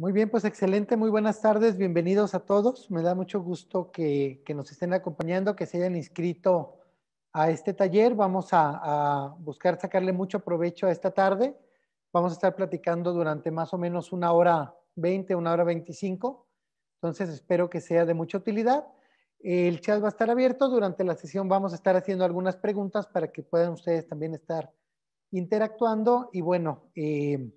Muy bien, pues excelente, muy buenas tardes, bienvenidos a todos. Me da mucho gusto que, nos estén acompañando, que se hayan inscrito a este taller. Vamos a, buscar sacarle mucho provecho a esta tarde. Vamos a estar platicando durante más o menos una hora 20, una hora 25. Entonces espero que sea de mucha utilidad. El chat va a estar abierto. Durante la sesión vamos a estar haciendo algunas preguntas para que puedan ustedes también estar interactuando. Y bueno, eh,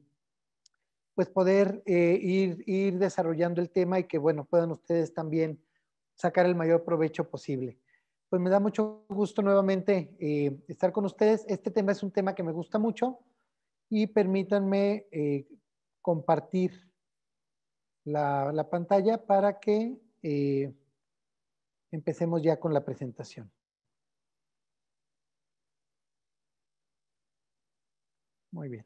pues poder eh, ir, ir desarrollando el tema y que, bueno, puedan ustedes también sacar el mayor provecho posible. Pues me da mucho gusto nuevamente eh, estar con ustedes. Este tema es un tema que me gusta mucho y permítanme eh, compartir la, pantalla para que empecemos ya con la presentación. Muy bien.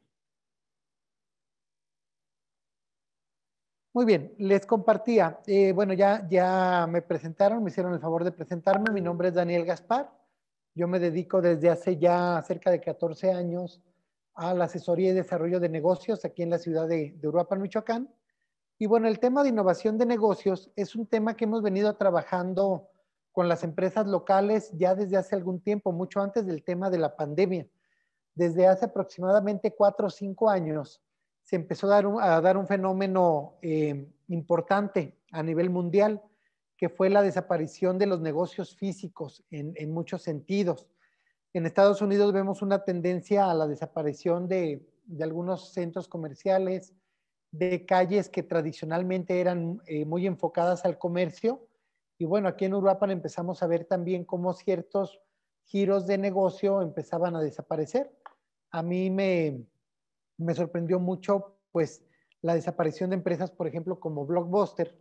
Muy bien, les compartía. Eh, bueno, ya, ya me presentaron, me hicieron el favor de presentarme. Mi nombre es Daniel Gaspar. Yo me dedico desde hace ya cerca de 14 años a la asesoría y desarrollo de negocios aquí en la ciudad de, de Uruapan, Michoacán. Y bueno, el tema de innovación de negocios es un tema que hemos venido trabajando con las empresas locales ya desde hace algún tiempo, mucho antes del tema de la pandemia. Desde hace aproximadamente cuatro o cinco años, se empezó a dar un, fenómeno eh, importante a nivel mundial, que fue la desaparición de los negocios físicos en, muchos sentidos. En Estados Unidos vemos una tendencia a la desaparición de, algunos centros comerciales, de calles que tradicionalmente eran eh, muy enfocadas al comercio. Y bueno, aquí en Uruapan empezamos a ver también cómo ciertos giros de negocio empezaban a desaparecer. A mí me, me sorprendió mucho pues la desaparición de empresas, por ejemplo, como Blockbuster,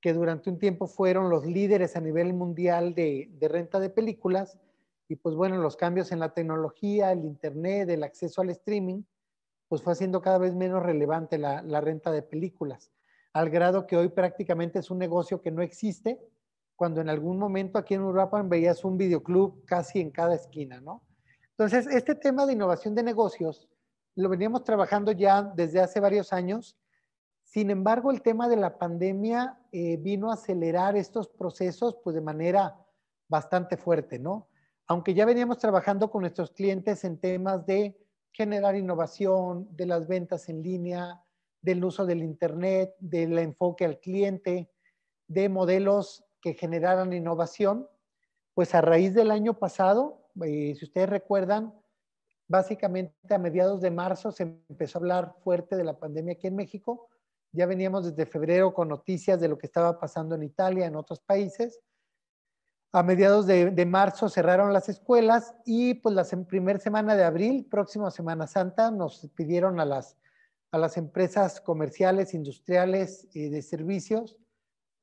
que durante un tiempo fueron los líderes a nivel mundial de, renta de películas, y pues bueno, los cambios en la tecnología, el Internet, el acceso al streaming, pues fue haciendo cada vez menos relevante la, renta de películas, al grado que hoy prácticamente es un negocio que no existe, cuando en algún momento aquí en Uruguay veías un videoclub casi en cada esquina, ¿no? Entonces, este tema de innovación de negocios lo veníamos trabajando ya desde hace varios años. Sin embargo, el tema de la pandemia eh, vino a acelerar estos procesos pues, de manera bastante fuerte, ¿no? Aunque ya veníamos trabajando con nuestros clientes en temas de generar innovación, de las ventas en línea, del uso del Internet, del enfoque al cliente, de modelos que generaran innovación, pues a raíz del año pasado, eh, si ustedes recuerdan, Básicamente a mediados de marzo se empezó a hablar fuerte de la pandemia aquí en México. Ya veníamos desde febrero con noticias de lo que estaba pasando en Italia, en otros países. A mediados de, marzo cerraron las escuelas y pues la primera semana de abril, próxima Semana Santa, nos pidieron a las, a las empresas comerciales, industriales y eh, de servicios,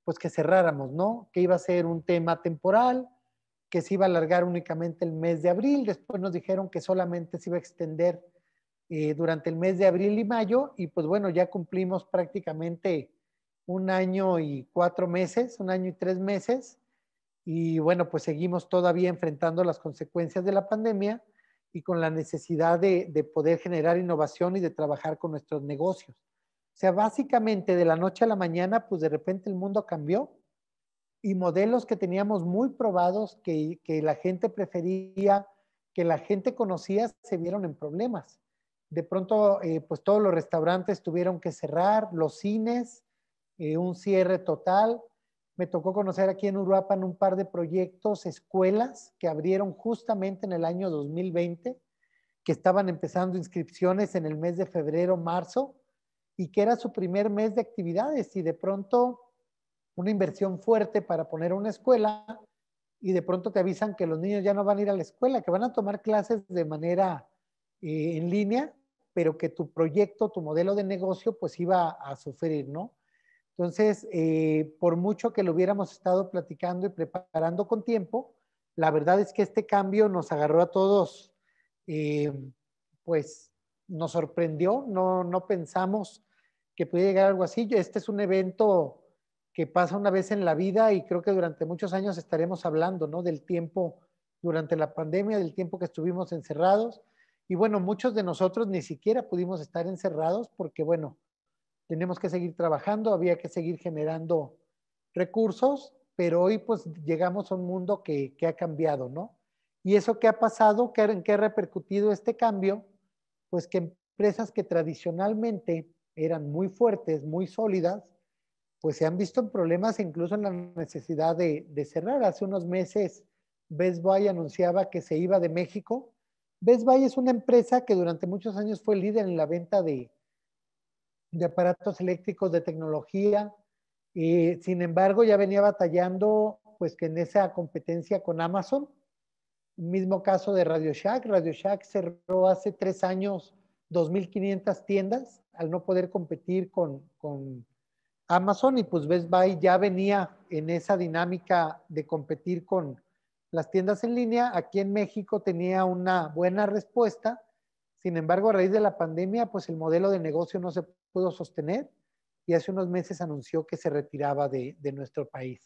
pues que cerráramos, ¿no? Que iba a ser un tema temporal, que se iba a alargar únicamente el mes de abril, después nos dijeron que solamente se iba a extender eh, durante el mes de abril y mayo, y pues bueno, ya cumplimos prácticamente un año y cuatro meses, un año y tres meses, y bueno, pues seguimos todavía enfrentando las consecuencias de la pandemia y con la necesidad de poder generar innovación y de trabajar con nuestros negocios. O sea, básicamente de la noche a la mañana, pues de repente el mundo cambió y modelos que teníamos muy probados que, la gente prefería, que la gente conocía, se vieron en problemas. De pronto, eh, pues todos los restaurantes tuvieron que cerrar, los cines, eh, un cierre total. Me tocó conocer aquí en Uruapan un par de proyectos, escuelas que abrieron justamente en el año 2020, que estaban empezando inscripciones en el mes de febrero, marzo, y que era su primer mes de actividades y de pronto una inversión fuerte para poner una escuela y de pronto te avisan que los niños ya no van a ir a la escuela, que van a tomar clases de manera eh, en línea, pero que tu proyecto, tu modelo de negocio, pues iba a sufrir, ¿no? Entonces, eh, por mucho que lo hubiéramos estado platicando y preparando con tiempo, la verdad es que este cambio nos agarró a todos, eh, pues nos sorprendió, no, no pensamos que pudiera llegar algo así. Este es un evento que pasa una vez en la vida y creo que durante muchos años estaremos hablando, ¿no? Del tiempo durante la pandemia, del tiempo que estuvimos encerrados. Y bueno, muchos de nosotros ni siquiera pudimos estar encerrados porque, bueno, tenemos que seguir trabajando, había que seguir generando recursos, pero hoy pues llegamos a un mundo que, ha cambiado, ¿no? Y eso que ha pasado, que, en qué ha repercutido este cambio, pues que empresas que tradicionalmente eran muy fuertes, muy sólidas, pues se han visto problemas incluso en la necesidad de, cerrar. Hace unos meses Best Buy anunciaba que se iba de México. Best Buy es una empresa que durante muchos años fue líder en la venta de, de aparatos eléctricos, de tecnología. Y, sin embargo, ya venía batallando pues que en esa competencia con Amazon. Mismo caso de Radio Shack. Radio Shack cerró hace tres años 2.500 tiendas al no poder competir con Amazon y pues Best Buy ya venía en esa dinámica de competir con las tiendas en línea. Aquí en México tenía una buena respuesta. Sin embargo, a raíz de la pandemia, pues el modelo de negocio no se pudo sostener y hace unos meses anunció que se retiraba de, nuestro país.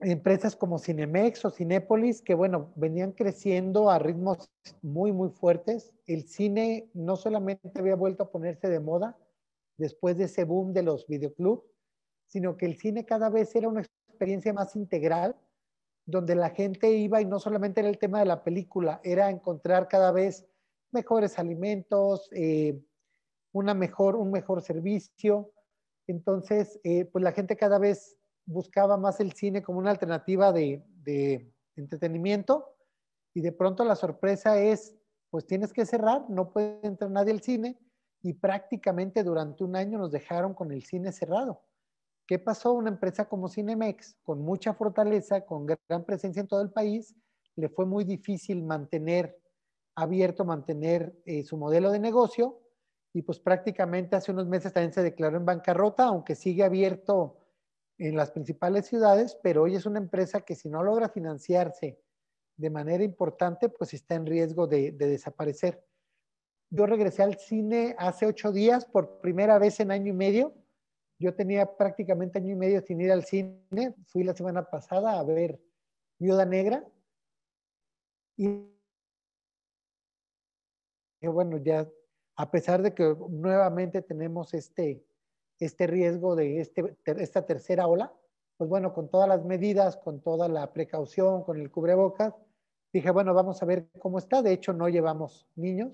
Empresas como Cinemex o Cinépolis, que bueno, venían creciendo a ritmos muy, muy fuertes. El cine no solamente había vuelto a ponerse de moda, después de ese boom de los videoclubs, sino que el cine cada vez era una experiencia más integral, donde la gente iba y no solamente era el tema de la película, era encontrar cada vez mejores alimentos, eh, una mejor, un mejor servicio. Entonces, eh, pues la gente cada vez buscaba más el cine como una alternativa de entretenimiento y de pronto la sorpresa es, pues tienes que cerrar, no puede entrar nadie al cine y prácticamente durante un año nos dejaron con el cine cerrado. ¿Qué pasó? Una empresa como Cinemex, con mucha fortaleza, con gran presencia en todo el país, le fue muy difícil mantener abierto, mantener eh, su modelo de negocio y pues prácticamente hace unos meses también se declaró en bancarrota, aunque sigue abierto en las principales ciudades, pero hoy es una empresa que si no logra financiarse de manera importante, pues está en riesgo de desaparecer. Yo regresé al cine hace ocho días por primera vez en año y medio. Yo tenía prácticamente año y medio sin ir al cine. Fui la semana pasada a ver Viuda Negra. Y bueno, ya a pesar de que nuevamente tenemos este, este riesgo de este, esta tercera ola, pues bueno, con todas las medidas, con toda la precaución, con el cubrebocas, dije, bueno, vamos a ver cómo está. De hecho, no llevamos niños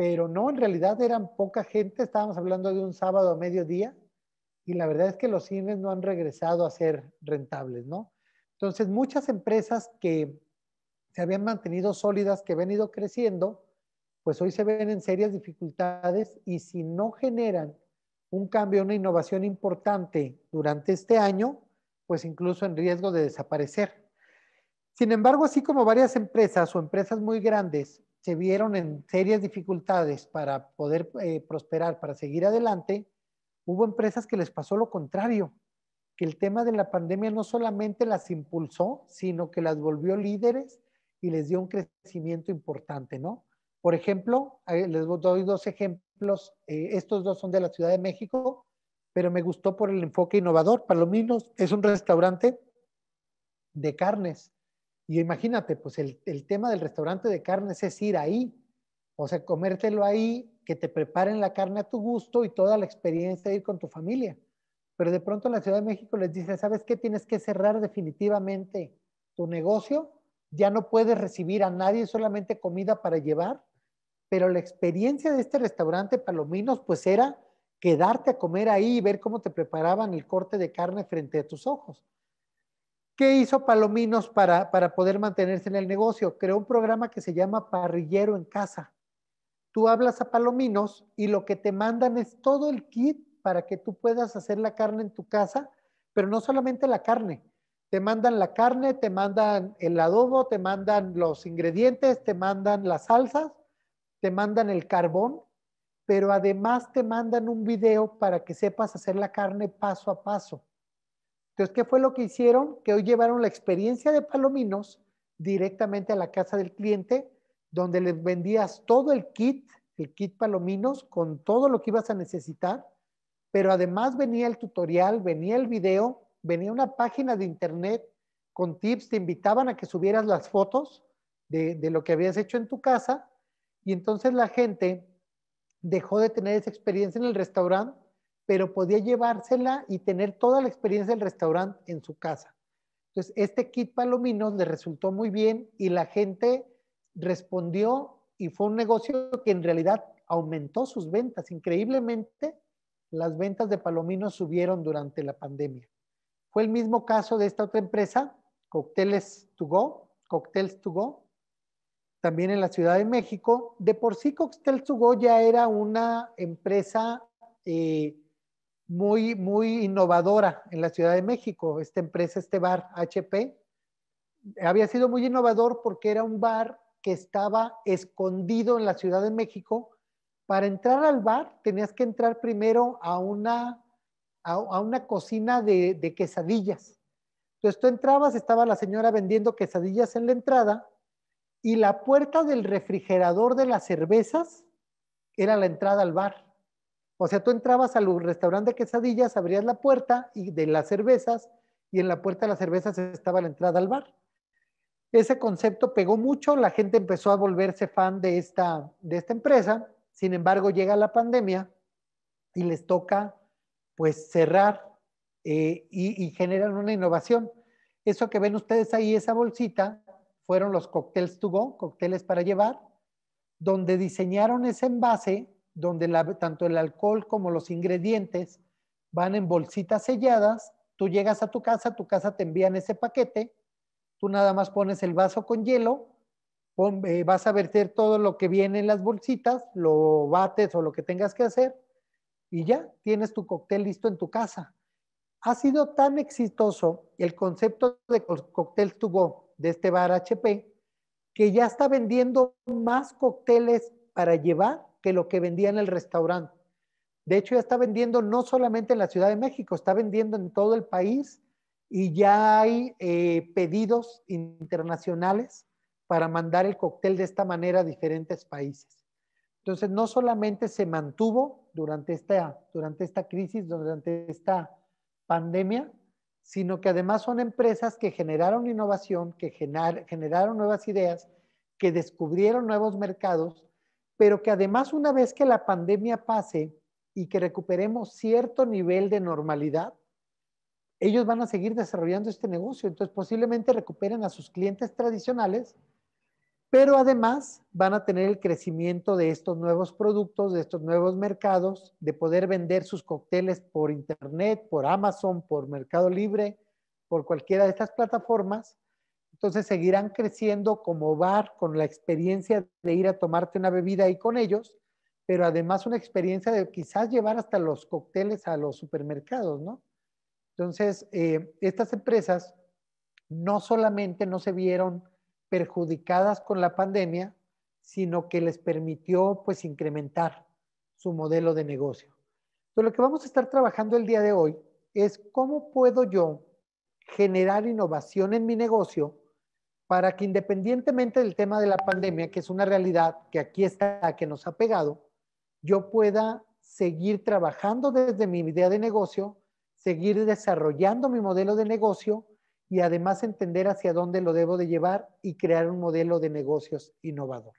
pero no, en realidad eran poca gente, estábamos hablando de un sábado a mediodía y la verdad es que los cines no han regresado a ser rentables, ¿no? Entonces, muchas empresas que se habían mantenido sólidas, que habían ido creciendo, pues hoy se ven en serias dificultades y si no generan un cambio, una innovación importante durante este año, pues incluso en riesgo de desaparecer. Sin embargo, así como varias empresas o empresas muy grandes se vieron en serias dificultades para poder eh, prosperar, para seguir adelante, hubo empresas que les pasó lo contrario, que el tema de la pandemia no solamente las impulsó, sino que las volvió líderes y les dio un crecimiento importante, ¿no? Por ejemplo, les doy dos ejemplos, eh, estos dos son de la Ciudad de México, pero me gustó por el enfoque innovador. menos es un restaurante de carnes y imagínate, pues el, tema del restaurante de carnes es ir ahí, o sea, comértelo ahí, que te preparen la carne a tu gusto y toda la experiencia de ir con tu familia. Pero de pronto la Ciudad de México les dice, ¿sabes qué? Tienes que cerrar definitivamente tu negocio, ya no puedes recibir a nadie, solamente comida para llevar. Pero la experiencia de este restaurante Palominos, pues era quedarte a comer ahí y ver cómo te preparaban el corte de carne frente a tus ojos. ¿Qué hizo Palominos para, poder mantenerse en el negocio? Creó un programa que se llama Parrillero en Casa. Tú hablas a Palominos y lo que te mandan es todo el kit para que tú puedas hacer la carne en tu casa, pero no solamente la carne. Te mandan la carne, te mandan el adobo, te mandan los ingredientes, te mandan las salsas, te mandan el carbón, pero además te mandan un video para que sepas hacer la carne paso a paso. Entonces, ¿qué fue lo que hicieron? Que hoy llevaron la experiencia de Palominos directamente a la casa del cliente, donde les vendías todo el kit, el kit Palominos, con todo lo que ibas a necesitar, pero además venía el tutorial, venía el video, venía una página de internet con tips, te invitaban a que subieras las fotos de, de lo que habías hecho en tu casa, y entonces la gente dejó de tener esa experiencia en el restaurante pero podía llevársela y tener toda la experiencia del restaurante en su casa. Entonces, este kit Palomino le resultó muy bien y la gente respondió y fue un negocio que en realidad aumentó sus ventas. Increíblemente, las ventas de Palominos subieron durante la pandemia. Fue el mismo caso de esta otra empresa, Cocktails to Go, Cocktails to Go, también en la Ciudad de México. De por sí, Cocktails to Go ya era una empresa eh, muy, muy innovadora en la Ciudad de México, esta empresa, este bar HP. Había sido muy innovador porque era un bar que estaba escondido en la Ciudad de México. Para entrar al bar tenías que entrar primero a una, a, una cocina de, de quesadillas. Entonces tú entrabas, estaba la señora vendiendo quesadillas en la entrada y la puerta del refrigerador de las cervezas era la entrada al bar. O sea, tú entrabas al restaurante de quesadillas, abrías la puerta y de las cervezas y en la puerta de las cervezas estaba la entrada al bar. Ese concepto pegó mucho, la gente empezó a volverse fan de esta, de esta empresa, sin embargo llega la pandemia y les toca pues cerrar eh, y, generar generan una innovación. Eso que ven ustedes ahí, esa bolsita, fueron los cócteles to go, cócteles para llevar, donde diseñaron ese envase donde tanto el alcohol como los ingredientes van en bolsitas selladas. Tú llegas a tu casa, tu casa te envían ese paquete, tú nada más pones el vaso con hielo, eh, vas a verter todo lo que viene en las bolsitas, lo bates o lo que tengas que hacer y ya tienes tu cóctel listo en tu casa. Ha sido tan exitoso el concepto de cóctel to de este bar HP que ya está vendiendo más cócteles para llevar que lo que vendía en el restaurante. De hecho, ya está vendiendo no solamente en la Ciudad de México, está vendiendo en todo el país y ya hay eh, pedidos internacionales para mandar el cóctel de esta manera a diferentes países. Entonces, no solamente se mantuvo durante esta, durante esta crisis, durante esta pandemia, sino que además son empresas que generaron innovación, que generaron nuevas ideas, que descubrieron nuevos mercados pero que además una vez que la pandemia pase y que recuperemos cierto nivel de normalidad, ellos van a seguir desarrollando este negocio. Entonces posiblemente recuperen a sus clientes tradicionales, pero además van a tener el crecimiento de estos nuevos productos, de estos nuevos mercados, de poder vender sus cócteles por Internet, por Amazon, por Mercado Libre, por cualquiera de estas plataformas entonces seguirán creciendo como bar con la experiencia de ir a tomarte una bebida ahí con ellos, pero además una experiencia de quizás llevar hasta los cócteles a los supermercados, ¿no? Entonces, eh, estas empresas no solamente no se vieron perjudicadas con la pandemia, sino que les permitió pues incrementar su modelo de negocio. Entonces, lo que vamos a estar trabajando el día de hoy es cómo puedo yo generar innovación en mi negocio para que independientemente del tema de la pandemia, que es una realidad que aquí está, que nos ha pegado, yo pueda seguir trabajando desde mi idea de negocio, seguir desarrollando mi modelo de negocio y además entender hacia dónde lo debo de llevar y crear un modelo de negocios innovador.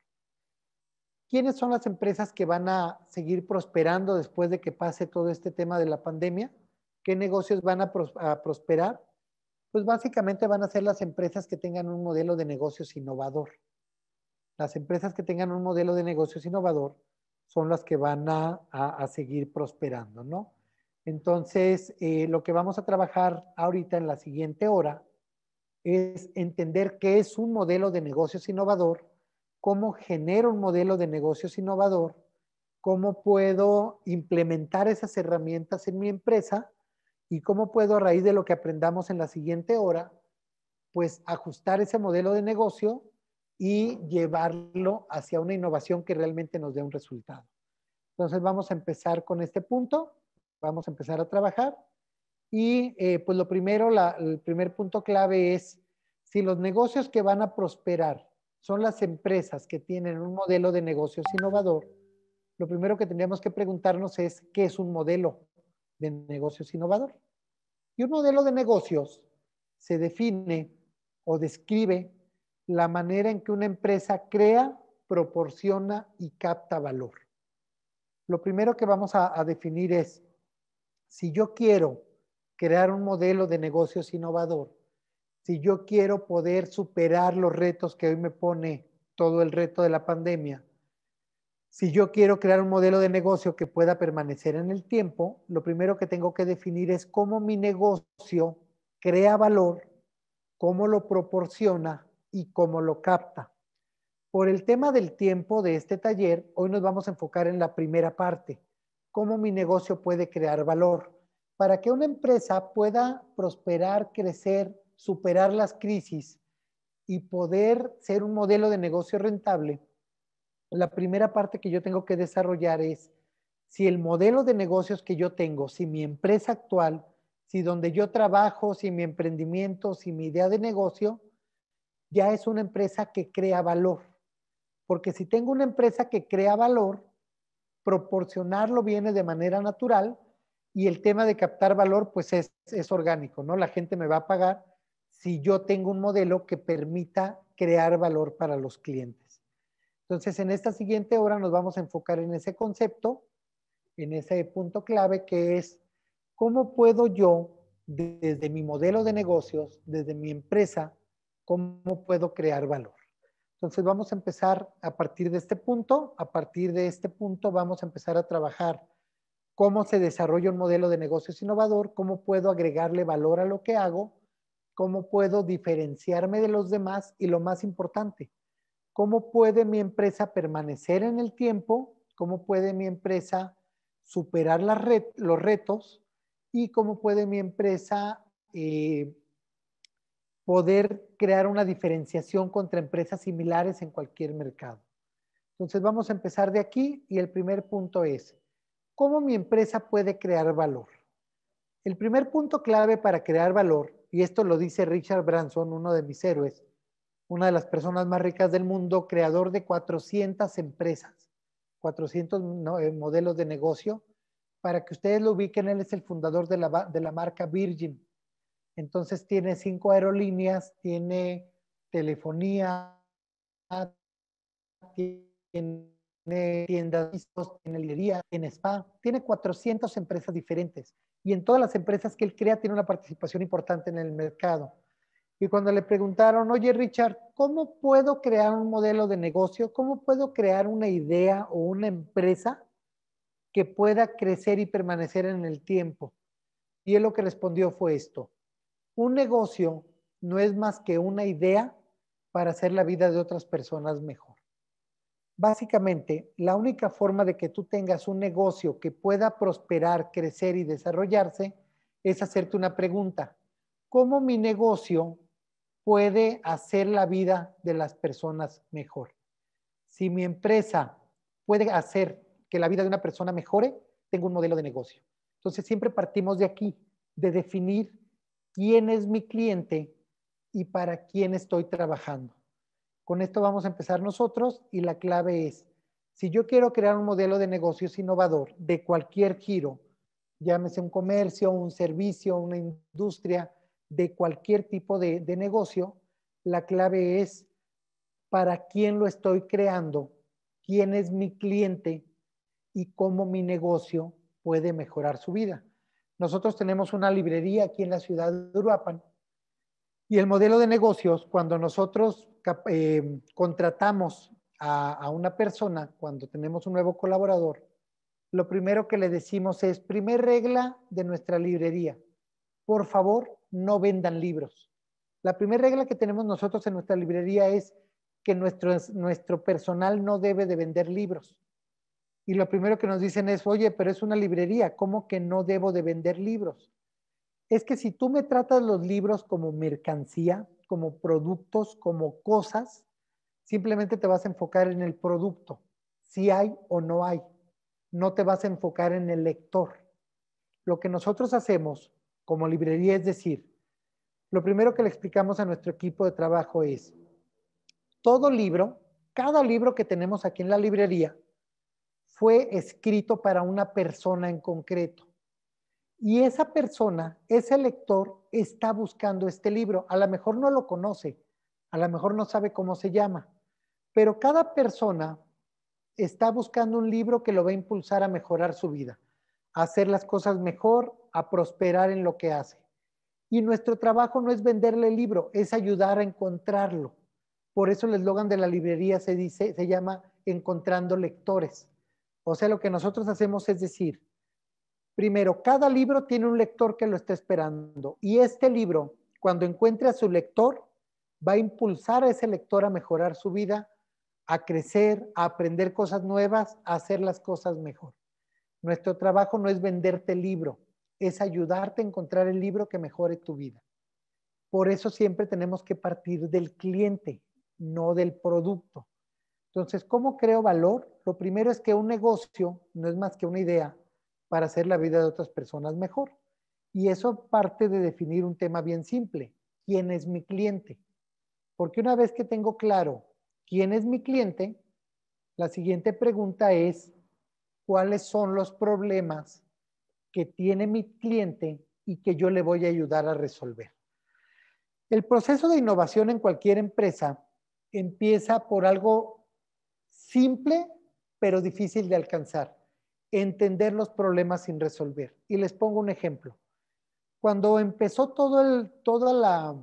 ¿Quiénes son las empresas que van a seguir prosperando después de que pase todo este tema de la pandemia? ¿Qué negocios van a, prosperar? Pues básicamente van a ser las empresas que tengan un modelo de negocios innovador. Las empresas que tengan un modelo de negocios innovador son las que van a, seguir prosperando, ¿no? Entonces, eh, lo que vamos a trabajar ahorita en la siguiente hora es entender qué es un modelo de negocios innovador, cómo genero un modelo de negocios innovador, cómo puedo implementar esas herramientas en mi empresa y cómo puedo a raíz de lo que aprendamos en la siguiente hora, pues ajustar ese modelo de negocio y llevarlo hacia una innovación que realmente nos dé un resultado. Entonces vamos a empezar con este punto, vamos a empezar a trabajar y eh, pues lo primero, el primer punto clave es si los negocios que van a prosperar son las empresas que tienen un modelo de negocios innovador, lo primero que tendríamos que preguntarnos es qué es un modelo de negocios innovador. Y un modelo de negocios se define o describe la manera en que una empresa crea, proporciona y capta valor. Lo primero que vamos a, definir es, si yo quiero crear un modelo de negocios innovador, si yo quiero poder superar los retos que hoy me pone todo el reto de la pandemia, si yo quiero crear un modelo de negocio que pueda permanecer en el tiempo, lo primero que tengo que definir es cómo mi negocio crea valor, cómo lo proporciona y cómo lo capta. Por el tema del tiempo de este taller, hoy nos vamos a enfocar en la primera parte, cómo mi negocio puede crear valor. Para que una empresa pueda prosperar, crecer, superar las crisis y poder ser un modelo de negocio rentable, la primera parte que yo tengo que desarrollar es si el modelo de negocios que yo tengo, si mi empresa actual, si donde yo trabajo, si mi emprendimiento, si mi idea de negocio, ya es una empresa que crea valor. Porque si tengo una empresa que crea valor, proporcionarlo viene de manera natural y el tema de captar valor pues es, es orgánico, ¿no? La gente me va a pagar si yo tengo un modelo que permita crear valor para los clientes. Entonces, en esta siguiente hora nos vamos a enfocar en ese concepto, en ese punto clave que es cómo puedo yo, desde mi modelo de negocios, desde mi empresa, cómo puedo crear valor. Entonces vamos a empezar a partir de este punto, a partir de este punto vamos a empezar a trabajar cómo se desarrolla un modelo de negocios innovador, cómo puedo agregarle valor a lo que hago, cómo puedo diferenciarme de los demás y lo más importante, ¿Cómo puede mi empresa permanecer en el tiempo? ¿Cómo puede mi empresa superar los retos? ¿Y cómo puede mi empresa eh, poder crear una diferenciación contra empresas similares en cualquier mercado? Entonces vamos a empezar de aquí y el primer punto es, ¿cómo mi empresa puede crear valor? El primer punto clave para crear valor, y esto lo dice Richard Branson, uno de mis héroes, una de las personas más ricas del mundo, creador de 400 empresas, 400 eh, modelos de negocio. Para que ustedes lo ubiquen, él es el fundador de la, marca Virgin. Entonces tiene cinco aerolíneas, tiene telefonía, tiene tiendas, tiene librería, tiene spa, tiene 400 empresas diferentes. Y en todas las empresas que él crea tiene una participación importante en el mercado. Y cuando le preguntaron, oye Richard, ¿cómo puedo crear un modelo de negocio? ¿Cómo puedo crear una idea o una empresa que pueda crecer y permanecer en el tiempo? Y él lo que respondió fue esto. Un negocio no es más que una idea para hacer la vida de otras personas mejor. Básicamente, la única forma de que tú tengas un negocio que pueda prosperar, crecer y desarrollarse es hacerte una pregunta. ¿Cómo mi negocio puede hacer la vida de las personas mejor. Si mi empresa puede hacer que la vida de una persona mejore, tengo un modelo de negocio. Entonces siempre partimos de aquí, de definir quién es mi cliente y para quién estoy trabajando. Con esto vamos a empezar nosotros y la clave es, si yo quiero crear un modelo de negocios innovador de cualquier giro, llámese un comercio, un servicio, una industria, de cualquier tipo de, negocio, la clave es para quién lo estoy creando, quién es mi cliente y cómo mi negocio puede mejorar su vida. Nosotros tenemos una librería aquí en la ciudad de Uruapan y el modelo de negocios, cuando nosotros eh, contratamos a, a una persona, cuando tenemos un nuevo colaborador, lo primero que le decimos es, primer regla de nuestra librería, por favor, no vendan libros. La primera regla que tenemos nosotros en nuestra librería es que nuestro, nuestro personal no debe de vender libros. Y lo primero que nos dicen es, oye, pero es una librería, ¿cómo que no debo de vender libros? Es que si tú me tratas los libros como mercancía, como productos, como cosas, simplemente te vas a enfocar en el producto, si hay o no hay. No te vas a enfocar en el lector. Lo que nosotros hacemos como librería, es decir, lo primero que le explicamos a nuestro equipo de trabajo es, todo libro, cada libro que tenemos aquí en la librería, fue escrito para una persona en concreto. Y esa persona, ese lector, está buscando este libro. A lo mejor no lo conoce, a lo mejor no sabe cómo se llama, pero cada persona está buscando un libro que lo va a impulsar a mejorar su vida, a hacer las cosas mejor, a prosperar en lo que hace. Y nuestro trabajo no es venderle el libro, es ayudar a encontrarlo. Por eso el eslogan de la librería se dice, se llama Encontrando lectores. O sea, lo que nosotros hacemos es decir, primero, cada libro tiene un lector que lo está esperando. Y este libro, cuando encuentre a su lector, va a impulsar a ese lector a mejorar su vida, a crecer, a aprender cosas nuevas, a hacer las cosas mejor. Nuestro trabajo no es venderte el libro, es ayudarte a encontrar el libro que mejore tu vida. Por eso siempre tenemos que partir del cliente, no del producto. Entonces, ¿cómo creo valor? Lo primero es que un negocio no es más que una idea para hacer la vida de otras personas mejor. Y eso parte de definir un tema bien simple. ¿Quién es mi cliente? Porque una vez que tengo claro quién es mi cliente, la siguiente pregunta es, ¿cuáles son los problemas que tiene mi cliente y que yo le voy a ayudar a resolver. El proceso de innovación en cualquier empresa empieza por algo simple pero difícil de alcanzar, entender los problemas sin resolver. Y les pongo un ejemplo. Cuando empezó todo toda la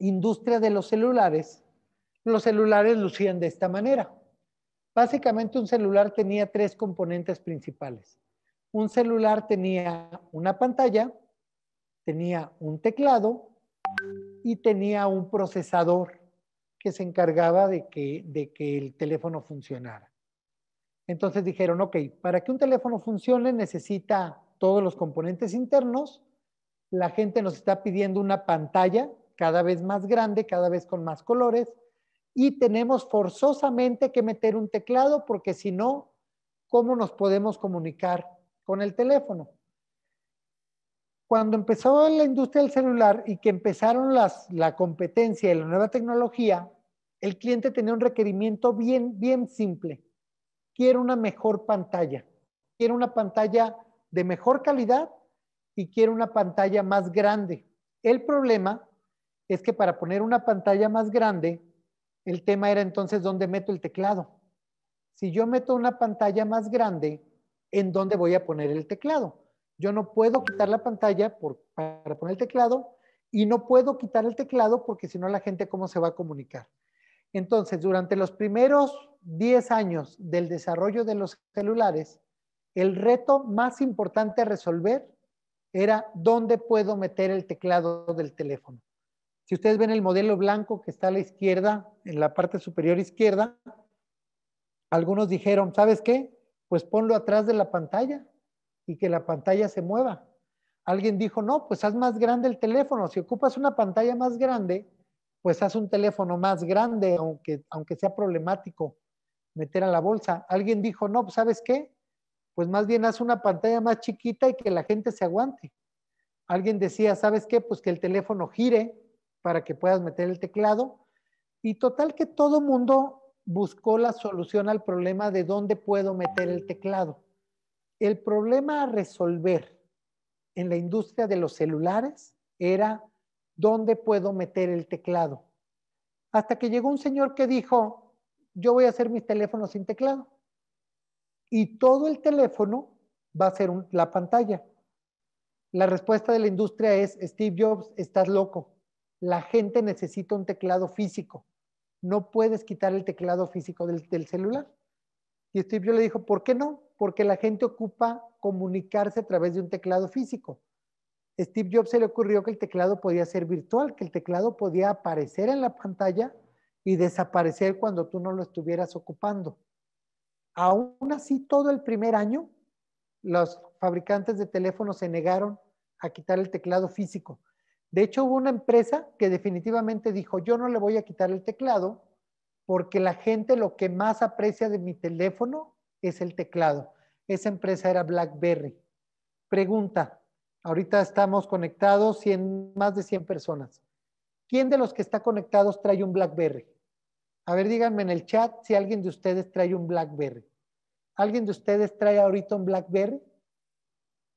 industria de los celulares, los celulares lucían de esta manera. Básicamente un celular tenía tres componentes principales un celular tenía una pantalla, tenía un teclado y tenía un procesador que se encargaba de que, el teléfono funcionara. Entonces dijeron, ok, para que un teléfono funcione necesita todos los componentes internos. La gente nos está pidiendo una pantalla cada vez más grande, cada vez con más colores. Y tenemos forzosamente que meter un teclado porque si no, ¿cómo nos podemos comunicar con el teléfono. Cuando empezó la industria del celular y que empezaron las, la competencia y la nueva tecnología, el cliente tenía un requerimiento bien, bien simple. Quiero una mejor pantalla. Quiero una pantalla de mejor calidad y quiero una pantalla más grande. El problema es que para poner una pantalla más grande, el tema era entonces dónde meto el teclado. Si yo meto una pantalla más grande, en dónde voy a poner el teclado. Yo no puedo quitar la pantalla para poner el teclado y no puedo quitar el teclado porque si no la gente cómo se va a comunicar. Entonces, durante los primeros 10 años del desarrollo de los celulares, el reto más importante a resolver era dónde puedo meter el teclado del teléfono. Si ustedes ven el modelo blanco que está a la izquierda, en la parte superior izquierda, algunos dijeron, ¿sabes qué? pues ponlo atrás de la pantalla y que la pantalla se mueva. Alguien dijo, no, pues haz más grande el teléfono. Si ocupas una pantalla más grande, pues haz un teléfono más grande, aunque, aunque sea problemático meter a la bolsa. Alguien dijo, no, pues sabes qué, pues más bien haz una pantalla más chiquita y que la gente se aguante. Alguien decía, ¿sabes qué? Pues que el teléfono gire para que puedas meter el teclado. Y total que todo mundo buscó la solución al problema de dónde puedo meter el teclado. El problema a resolver en la industria de los celulares era dónde puedo meter el teclado. Hasta que llegó un señor que dijo, yo voy a hacer mis teléfonos sin teclado. Y todo el teléfono va a ser la pantalla. La respuesta de la industria es, Steve Jobs, estás loco. La gente necesita un teclado físico no puedes quitar el teclado físico del, celular. Y Steve Jobs le dijo, ¿por qué no? Porque la gente ocupa comunicarse a través de un teclado físico. Steve Jobs se le ocurrió que el teclado podía ser virtual, que el teclado podía aparecer en la pantalla y desaparecer cuando tú no lo estuvieras ocupando. Aún así, todo el primer año, los fabricantes de teléfonos se negaron a quitar el teclado físico. De hecho, hubo una empresa que definitivamente dijo, yo no le voy a quitar el teclado porque la gente lo que más aprecia de mi teléfono es el teclado. Esa empresa era BlackBerry. Pregunta, ahorita estamos conectados más de 100 personas. ¿Quién de los que está conectados trae un BlackBerry? A ver, díganme en el chat si alguien de ustedes trae un BlackBerry. ¿Alguien de ustedes trae ahorita un BlackBerry?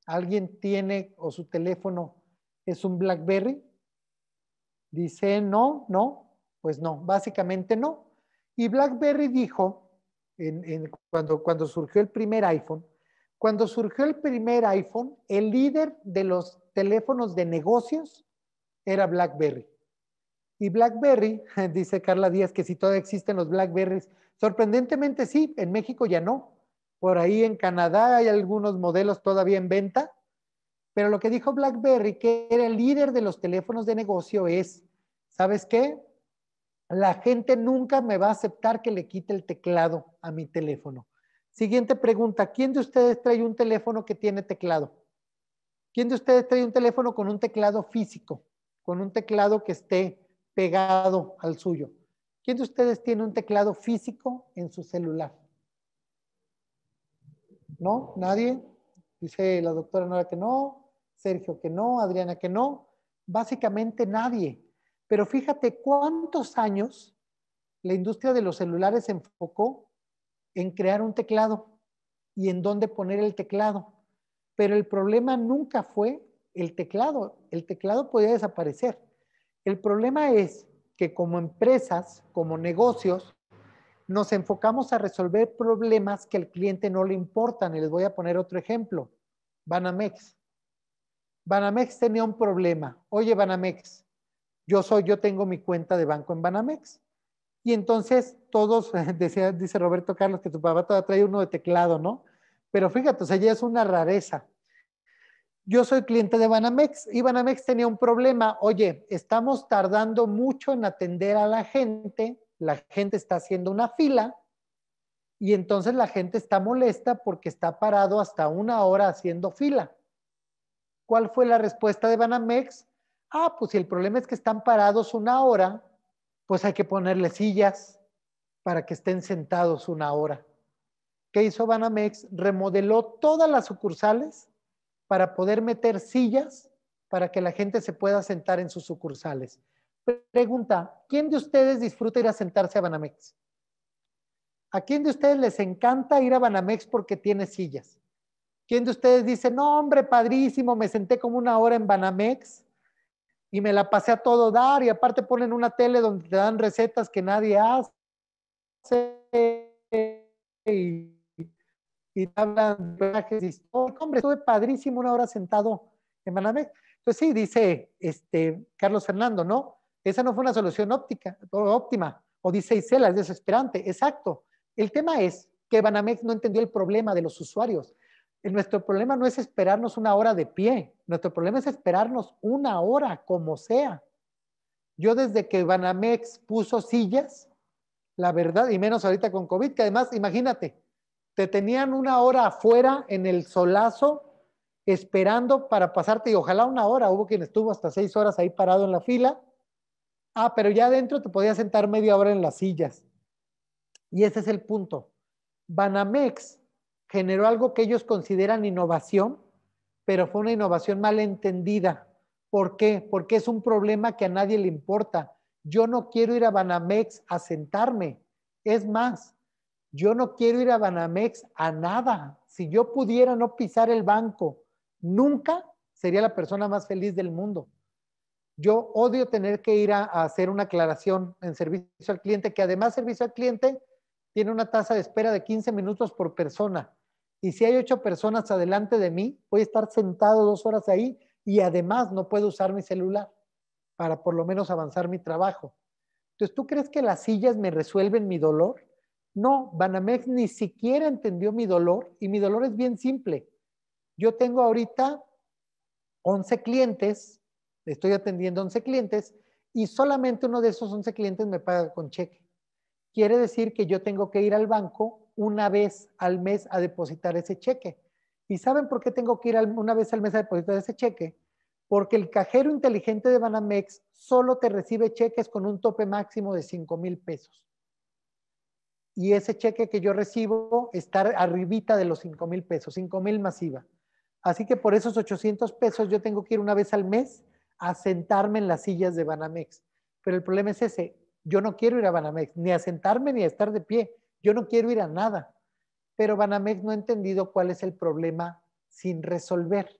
¿Alguien tiene o su teléfono ¿Es un BlackBerry? Dice, no, no, pues no, básicamente no. Y BlackBerry dijo, cuando, cuando surgió el primer iPhone, cuando surgió el primer iPhone, el líder de los teléfonos de negocios era BlackBerry. Y BlackBerry, dice Carla Díaz, que si todavía existen los BlackBerries, sorprendentemente sí, en México ya no. Por ahí en Canadá hay algunos modelos todavía en venta, pero lo que dijo BlackBerry, que era el líder de los teléfonos de negocio, es, ¿sabes qué? La gente nunca me va a aceptar que le quite el teclado a mi teléfono. Siguiente pregunta, ¿quién de ustedes trae un teléfono que tiene teclado? ¿Quién de ustedes trae un teléfono con un teclado físico, con un teclado que esté pegado al suyo? ¿Quién de ustedes tiene un teclado físico en su celular? ¿No? ¿Nadie? Dice la doctora Nora que no. Sergio que no, Adriana que no, básicamente nadie. Pero fíjate cuántos años la industria de los celulares se enfocó en crear un teclado y en dónde poner el teclado. Pero el problema nunca fue el teclado. El teclado podía desaparecer. El problema es que como empresas, como negocios, nos enfocamos a resolver problemas que al cliente no le importan. Les voy a poner otro ejemplo. Banamex. Banamex tenía un problema. Oye, Banamex, yo soy, yo tengo mi cuenta de banco en Banamex. Y entonces todos, dice Roberto Carlos que tu papá todavía trae uno de teclado, ¿no? Pero fíjate, o sea, ya es una rareza. Yo soy cliente de Banamex y Banamex tenía un problema. Oye, estamos tardando mucho en atender a la gente, la gente está haciendo una fila y entonces la gente está molesta porque está parado hasta una hora haciendo fila. ¿Cuál fue la respuesta de Banamex? Ah, pues si el problema es que están parados una hora, pues hay que ponerle sillas para que estén sentados una hora. ¿Qué hizo Banamex? Remodeló todas las sucursales para poder meter sillas para que la gente se pueda sentar en sus sucursales. Pregunta, ¿quién de ustedes disfruta ir a sentarse a Banamex? ¿A quién de ustedes les encanta ir a Banamex porque tiene sillas? ¿Quién de ustedes dice, no hombre, padrísimo, me senté como una hora en Banamex y me la pasé a todo dar y aparte ponen una tele donde te dan recetas que nadie hace y, hablan de Hombre, estuve padrísimo una hora sentado en Banamex. Pues sí, dice este, Carlos Fernando, ¿no? Esa no fue una solución óptica, óptima. O dice Isela, es desesperante. Exacto. El tema es que Banamex no entendió el problema de los usuarios nuestro problema no es esperarnos una hora de pie, nuestro problema es esperarnos una hora como sea. Yo desde que Banamex puso sillas, la verdad, y menos ahorita con COVID, que además, imagínate, te tenían una hora afuera en el solazo esperando para pasarte y ojalá una hora, hubo quien estuvo hasta seis horas ahí parado en la fila. Ah, pero ya adentro te podías sentar media hora en las sillas. Y ese es el punto. Banamex generó algo que ellos consideran innovación, pero fue una innovación mal entendida. ¿Por qué? Porque es un problema que a nadie le importa. Yo no quiero ir a Banamex a sentarme. Es más, yo no quiero ir a Banamex a nada. Si yo pudiera no pisar el banco, nunca sería la persona más feliz del mundo. Yo odio tener que ir a, a hacer una aclaración en servicio al cliente, que además servicio al cliente tiene una tasa de espera de 15 minutos por persona. Y si hay ocho personas adelante de mí, voy a estar sentado dos horas ahí y además no puedo usar mi celular para por lo menos avanzar mi trabajo. Entonces, ¿tú crees que las sillas me resuelven mi dolor? No, Banamex ni siquiera entendió mi dolor y mi dolor es bien simple. Yo tengo ahorita 11 clientes, estoy atendiendo 11 clientes y solamente uno de esos 11 clientes me paga con cheque. Quiere decir que yo tengo que ir al banco una vez al mes a depositar ese cheque. ¿Y saben por qué tengo que ir una vez al mes a depositar ese cheque? Porque el cajero inteligente de Banamex solo te recibe cheques con un tope máximo de 5 mil pesos. Y ese cheque que yo recibo está arribita de los 5 mil pesos, 5 mil masiva. Así que por esos 800 pesos yo tengo que ir una vez al mes a sentarme en las sillas de Banamex. Pero el problema es ese, yo no quiero ir a Banamex, ni a sentarme ni a estar de pie. Yo no quiero ir a nada. Pero Banamex no ha entendido cuál es el problema sin resolver.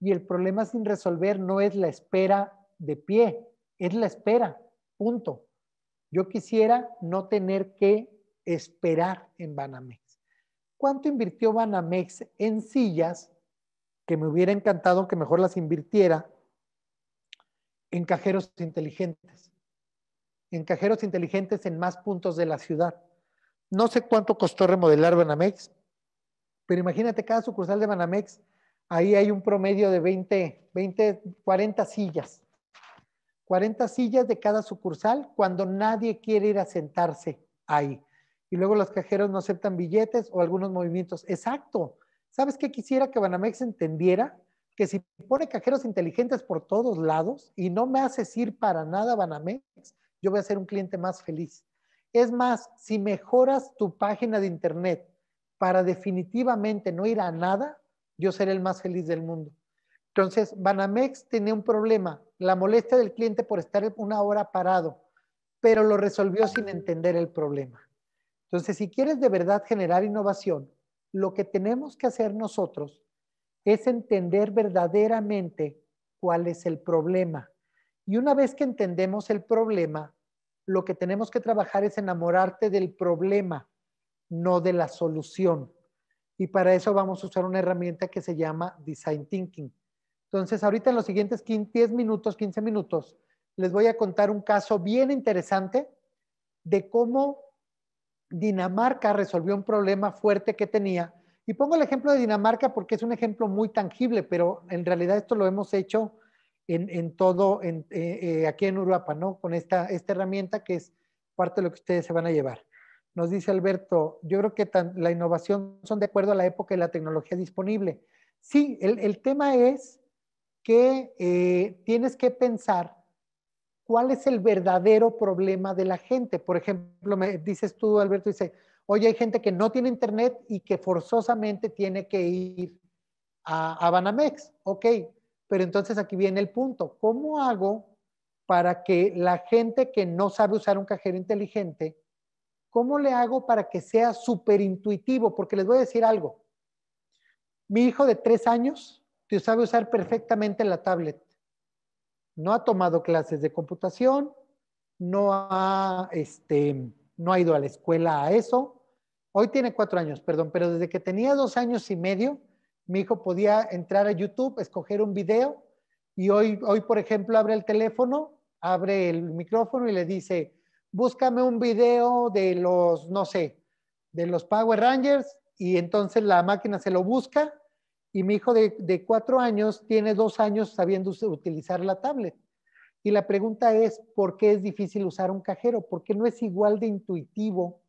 Y el problema sin resolver no es la espera de pie, es la espera, punto. Yo quisiera no tener que esperar en Banamex. ¿Cuánto invirtió Banamex en sillas? Que me hubiera encantado que mejor las invirtiera en cajeros inteligentes. En cajeros inteligentes en más puntos de la ciudad. No sé cuánto costó remodelar Banamex, pero imagínate cada sucursal de Banamex, ahí hay un promedio de 20, 20, 40 sillas. 40 sillas de cada sucursal cuando nadie quiere ir a sentarse ahí. Y luego los cajeros no aceptan billetes o algunos movimientos. Exacto. ¿Sabes qué quisiera que Banamex entendiera? Que si pone cajeros inteligentes por todos lados y no me haces ir para nada Banamex, yo voy a ser un cliente más feliz. Es más, si mejoras tu página de internet para definitivamente no ir a nada, yo seré el más feliz del mundo. Entonces, Banamex tenía un problema, la molestia del cliente por estar una hora parado, pero lo resolvió sin entender el problema. Entonces, si quieres de verdad generar innovación, lo que tenemos que hacer nosotros es entender verdaderamente cuál es el problema. Y una vez que entendemos el problema, lo que tenemos que trabajar es enamorarte del problema, no de la solución. Y para eso vamos a usar una herramienta que se llama Design Thinking. Entonces, ahorita en los siguientes 10 minutos, 15 minutos, les voy a contar un caso bien interesante de cómo Dinamarca resolvió un problema fuerte que tenía. Y pongo el ejemplo de Dinamarca porque es un ejemplo muy tangible, pero en realidad esto lo hemos hecho en, todo, eh, eh, aquí en Uruapa, ¿no? Con esta, esta herramienta que es parte de lo que ustedes se van a llevar. Nos dice Alberto, yo creo que la innovación son de acuerdo a la época y la tecnología disponible. Sí, el, tema es que eh, tienes que pensar cuál es el verdadero problema de la gente. Por ejemplo, me dices tú, Alberto, dice, oye, hay gente que no tiene internet y que forzosamente tiene que ir a, a Banamex. Ok, pero entonces aquí viene el punto, ¿cómo hago para que la gente que no sabe usar un cajero inteligente, ¿cómo le hago para que sea súper intuitivo? Porque les voy a decir algo. Mi hijo de tres años te sabe usar perfectamente la tablet. No ha tomado clases de computación, no ha, este, no ha ido a la escuela a eso. Hoy tiene cuatro años, perdón, pero desde que tenía dos años y medio, mi hijo podía entrar a YouTube, escoger un video y hoy, hoy por ejemplo, abre el teléfono, abre el micrófono y le dice, búscame un video de los, no sé, de los Power Rangers y entonces la máquina se lo busca y mi hijo de, de cuatro años tiene dos años sabiendo utilizar la tablet. Y la pregunta es, ¿por qué es difícil usar un cajero? ¿Por qué no es igual de intuitivo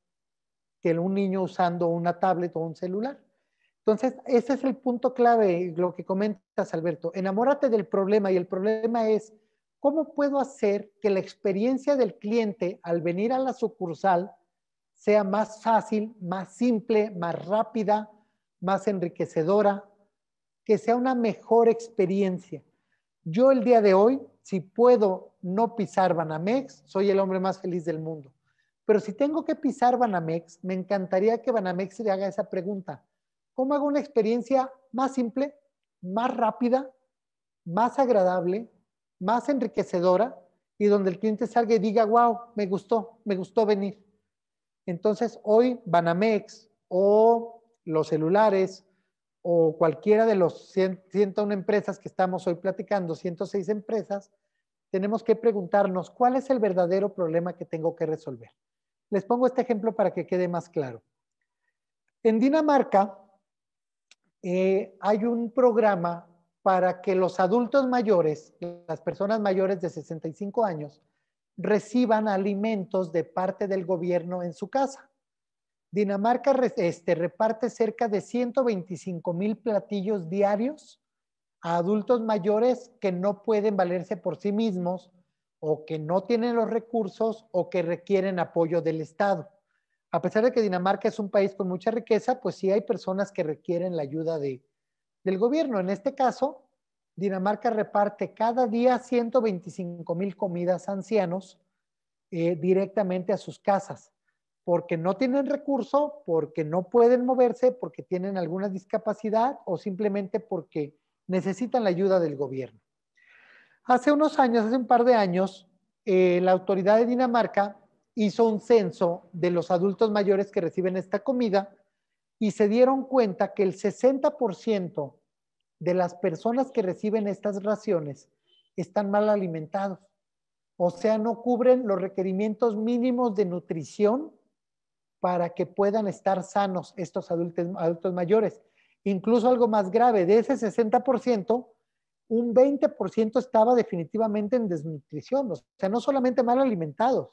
que un niño usando una tablet o un celular? Entonces, ese es el punto clave, lo que comentas, Alberto. Enamórate del problema y el problema es, ¿cómo puedo hacer que la experiencia del cliente al venir a la sucursal sea más fácil, más simple, más rápida, más enriquecedora, que sea una mejor experiencia? Yo el día de hoy, si puedo no pisar Banamex, soy el hombre más feliz del mundo. Pero si tengo que pisar Banamex, me encantaría que Banamex le haga esa pregunta. ¿Cómo hago una experiencia más simple, más rápida, más agradable, más enriquecedora y donde el cliente salga y diga, wow, me gustó, me gustó venir? Entonces, hoy Banamex o los celulares o cualquiera de los 101 empresas que estamos hoy platicando, 106 empresas, tenemos que preguntarnos cuál es el verdadero problema que tengo que resolver. Les pongo este ejemplo para que quede más claro. En Dinamarca, eh, hay un programa para que los adultos mayores, las personas mayores de 65 años, reciban alimentos de parte del gobierno en su casa. Dinamarca este, reparte cerca de 125 mil platillos diarios a adultos mayores que no pueden valerse por sí mismos o que no tienen los recursos o que requieren apoyo del Estado a pesar de que Dinamarca es un país con mucha riqueza, pues sí hay personas que requieren la ayuda de, del gobierno. En este caso, Dinamarca reparte cada día 125 mil comidas ancianos eh, directamente a sus casas, porque no tienen recurso, porque no pueden moverse, porque tienen alguna discapacidad o simplemente porque necesitan la ayuda del gobierno. Hace unos años, hace un par de años, eh, la autoridad de Dinamarca hizo un censo de los adultos mayores que reciben esta comida y se dieron cuenta que el 60% de las personas que reciben estas raciones están mal alimentados, o sea, no cubren los requerimientos mínimos de nutrición para que puedan estar sanos estos adultos, mayores. Incluso algo más grave, de ese 60%, un 20% estaba definitivamente en desnutrición, o sea, no solamente mal alimentados,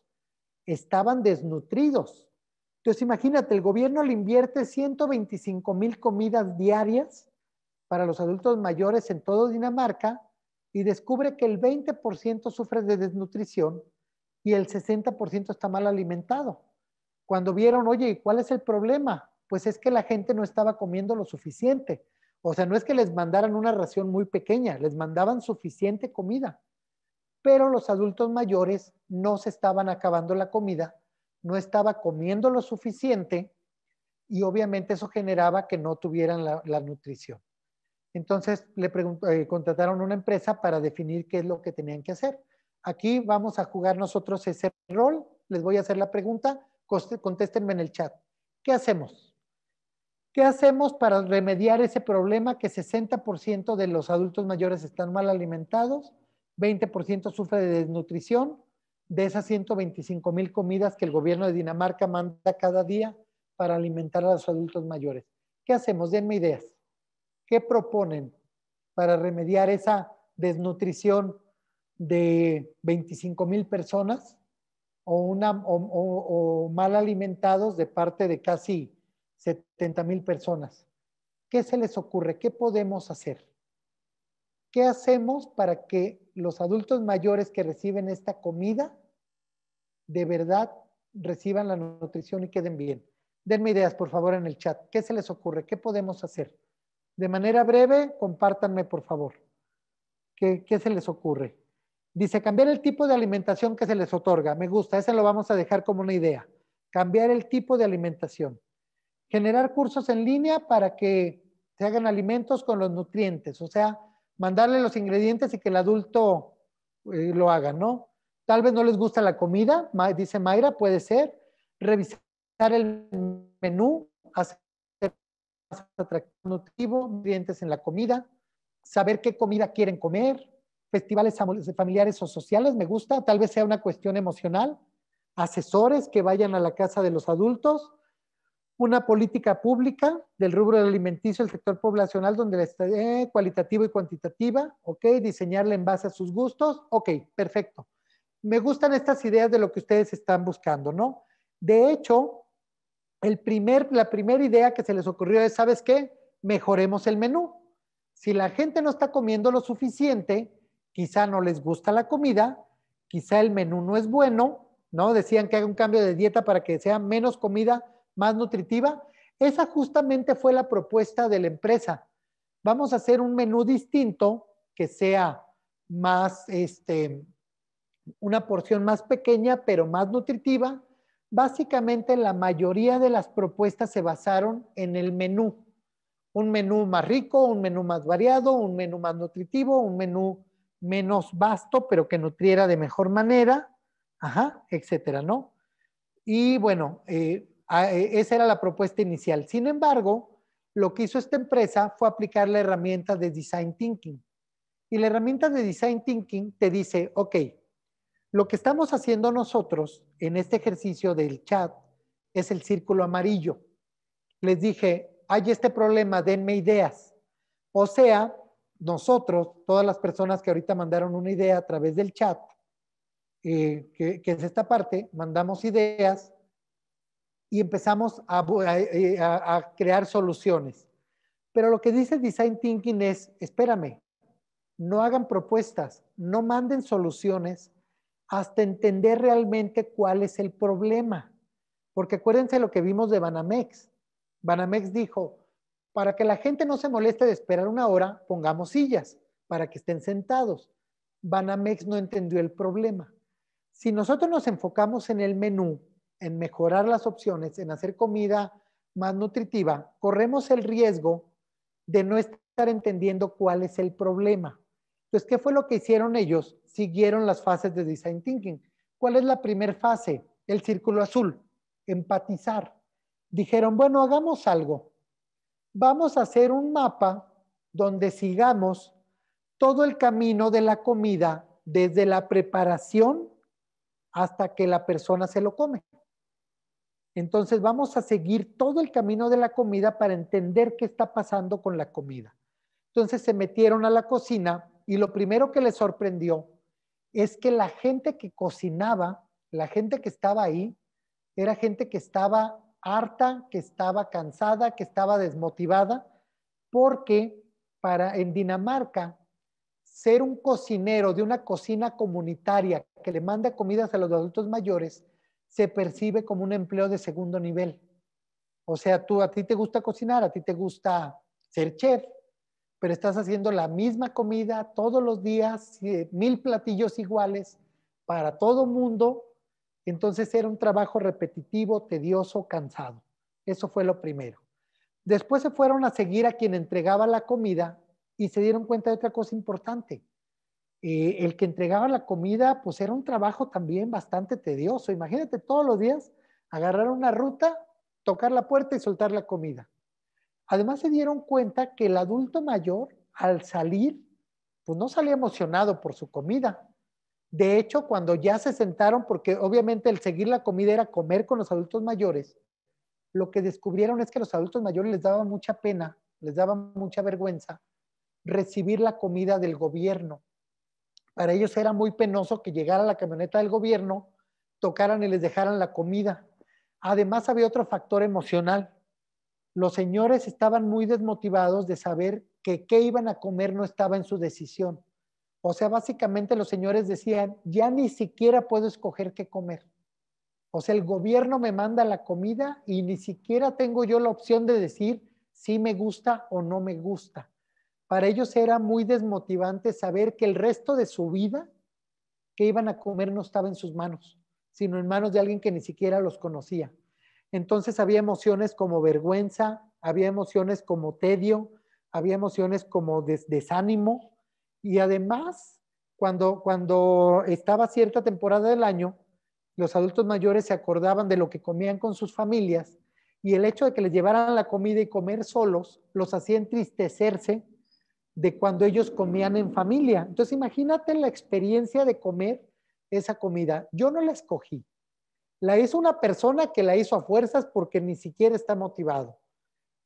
estaban desnutridos. Entonces, imagínate, el gobierno le invierte 125 mil comidas diarias para los adultos mayores en todo Dinamarca y descubre que el 20% sufre de desnutrición y el 60% está mal alimentado. Cuando vieron, oye, ¿y cuál es el problema? Pues es que la gente no estaba comiendo lo suficiente. O sea, no es que les mandaran una ración muy pequeña, les mandaban suficiente comida pero los adultos mayores no se estaban acabando la comida, no estaba comiendo lo suficiente y obviamente eso generaba que no tuvieran la, nutrición. Entonces le eh, contrataron una empresa para definir qué es lo que tenían que hacer. Aquí vamos a jugar nosotros ese rol. Les voy a hacer la pregunta, contéstenme en el chat. ¿Qué hacemos? ¿Qué hacemos para remediar ese problema que 60% de los adultos mayores están mal alimentados? 20% sufre de desnutrición. De esas 125 mil comidas que el gobierno de Dinamarca manda cada día para alimentar a los adultos mayores. ¿Qué hacemos? Denme ideas. ¿Qué proponen para remediar esa desnutrición de 25 mil personas o, mal alimentados de parte de casi 70 mil personas? ¿Qué se les ocurre? ¿Qué podemos hacer? ¿Qué hacemos para que los adultos mayores que reciben esta comida de verdad reciban la nutrición y queden bien. Denme ideas, por favor, en el chat. ¿Qué se les ocurre? ¿Qué podemos hacer? De manera breve, compártanme, por favor. ¿Qué, qué se les ocurre? Dice, cambiar el tipo de alimentación que se les otorga. Me gusta, ese lo vamos a dejar como una idea. Cambiar el tipo de alimentación. Generar cursos en línea para que se hagan alimentos con los nutrientes, o sea, mandarle los ingredientes y que el adulto eh, lo haga, ¿no? Tal vez no les gusta la comida, dice Mayra, puede ser. Revisar el menú, hacer más atractivo, ingredientes en la comida, saber qué comida quieren comer, festivales familiares o sociales, me gusta, tal vez sea una cuestión emocional, asesores que vayan a la casa de los adultos, una política pública del rubro alimenticio el sector poblacional donde la esté cualitativa y cuantitativa, ok, diseñarla en base a sus gustos, ok, perfecto. Me gustan estas ideas de lo que ustedes están buscando, ¿no? De hecho, el primer, la primera idea que se les ocurrió es, ¿sabes qué? Mejoremos el menú. Si la gente no está comiendo lo suficiente, quizá no les gusta la comida, quizá el menú no es bueno, ¿no? Decían que haga un cambio de dieta para que sea menos comida, más nutritiva. Esa justamente fue la propuesta de la empresa. Vamos a hacer un menú distinto que sea más, este, una porción más pequeña, pero más nutritiva. Básicamente la mayoría de las propuestas se basaron en el menú. Un menú más rico, un menú más variado, un menú más nutritivo, un menú menos vasto, pero que nutriera de mejor manera, ajá, etcétera, ¿no? Y bueno, eh, e, esa era la propuesta inicial. Sin embargo, lo que hizo esta empresa fue aplicar la herramienta de Design Thinking. Y la herramienta de Design Thinking te dice, ok, lo que estamos haciendo nosotros en este ejercicio del chat es el círculo amarillo. Les dije, hay este problema, denme ideas. O sea, nosotros, todas las personas que ahorita mandaron una idea a través del chat, eh, que, que es esta parte, mandamos ideas y empezamos eh, eh, a, crear soluciones. Pero lo que dice Design Thinking es, espérame, no hagan propuestas, no manden soluciones hasta entender realmente cuál es el problema. Porque acuérdense lo que vimos de Banamex. Banamex dijo, para que la gente no se moleste de esperar una hora, pongamos sillas para que estén sentados. Banamex no entendió el problema. Si nosotros nos enfocamos en el menú en mejorar las opciones, en hacer comida más nutritiva, corremos el riesgo de no estar entendiendo cuál es el problema. Entonces, ¿qué fue lo que hicieron ellos? Siguieron las fases de design thinking. ¿Cuál es la primera fase? El círculo azul, empatizar. Dijeron, bueno, hagamos algo. Vamos a hacer un mapa donde sigamos todo el camino de la comida desde la preparación hasta que la persona se lo come. Entonces vamos a seguir todo el camino de la comida para entender qué está pasando con la comida. Entonces se metieron a la cocina y lo primero que les sorprendió es que la gente que cocinaba, la gente que estaba ahí, era gente que estaba harta, que estaba cansada, que estaba desmotivada, porque para en Dinamarca ser un cocinero de una cocina comunitaria que le manda comidas a los adultos mayores se percibe como un empleo de segundo nivel. O sea, tú a ti te gusta cocinar, a ti te gusta ser chef, pero estás haciendo la misma comida todos los días, eh, mil platillos iguales para todo mundo. Entonces era un trabajo repetitivo, tedioso, cansado. Eso fue lo primero. Después se fueron a seguir a quien entregaba la comida y se dieron cuenta de otra cosa importante. Eh, el que entregaba la comida, pues era un trabajo también bastante tedioso. Imagínate todos los días agarrar una ruta, tocar la puerta y soltar la comida. Además se dieron cuenta que el adulto mayor, al salir, pues no salía emocionado por su comida. De hecho, cuando ya se sentaron, porque obviamente el seguir la comida era comer con los adultos mayores, lo que descubrieron es que los adultos mayores les daba mucha pena, les daba mucha vergüenza recibir la comida del gobierno para ellos era muy penoso que llegara la camioneta del gobierno, tocaran y les dejaran la comida. Además había otro factor emocional. Los señores estaban muy desmotivados de saber que qué iban a comer no estaba en su decisión. O sea, básicamente los señores decían, ya ni siquiera puedo escoger qué comer. O sea, el gobierno me manda la comida y ni siquiera tengo yo la opción de decir si me gusta o no me gusta para ellos era muy desmotivante saber que el resto de su vida que iban a comer no estaba en sus manos, sino en manos de alguien que ni siquiera los conocía. Entonces había emociones como vergüenza, había emociones como tedio, había emociones como desánimo y además cuando, cuando estaba cierta temporada del año, los adultos mayores se acordaban de lo que comían con sus familias y el hecho de que les llevaran la comida y comer solos los hacía entristecerse de cuando ellos comían en familia. Entonces imagínate la experiencia de comer esa comida. Yo no la escogí. La hizo una persona que la hizo a fuerzas porque ni siquiera está motivado.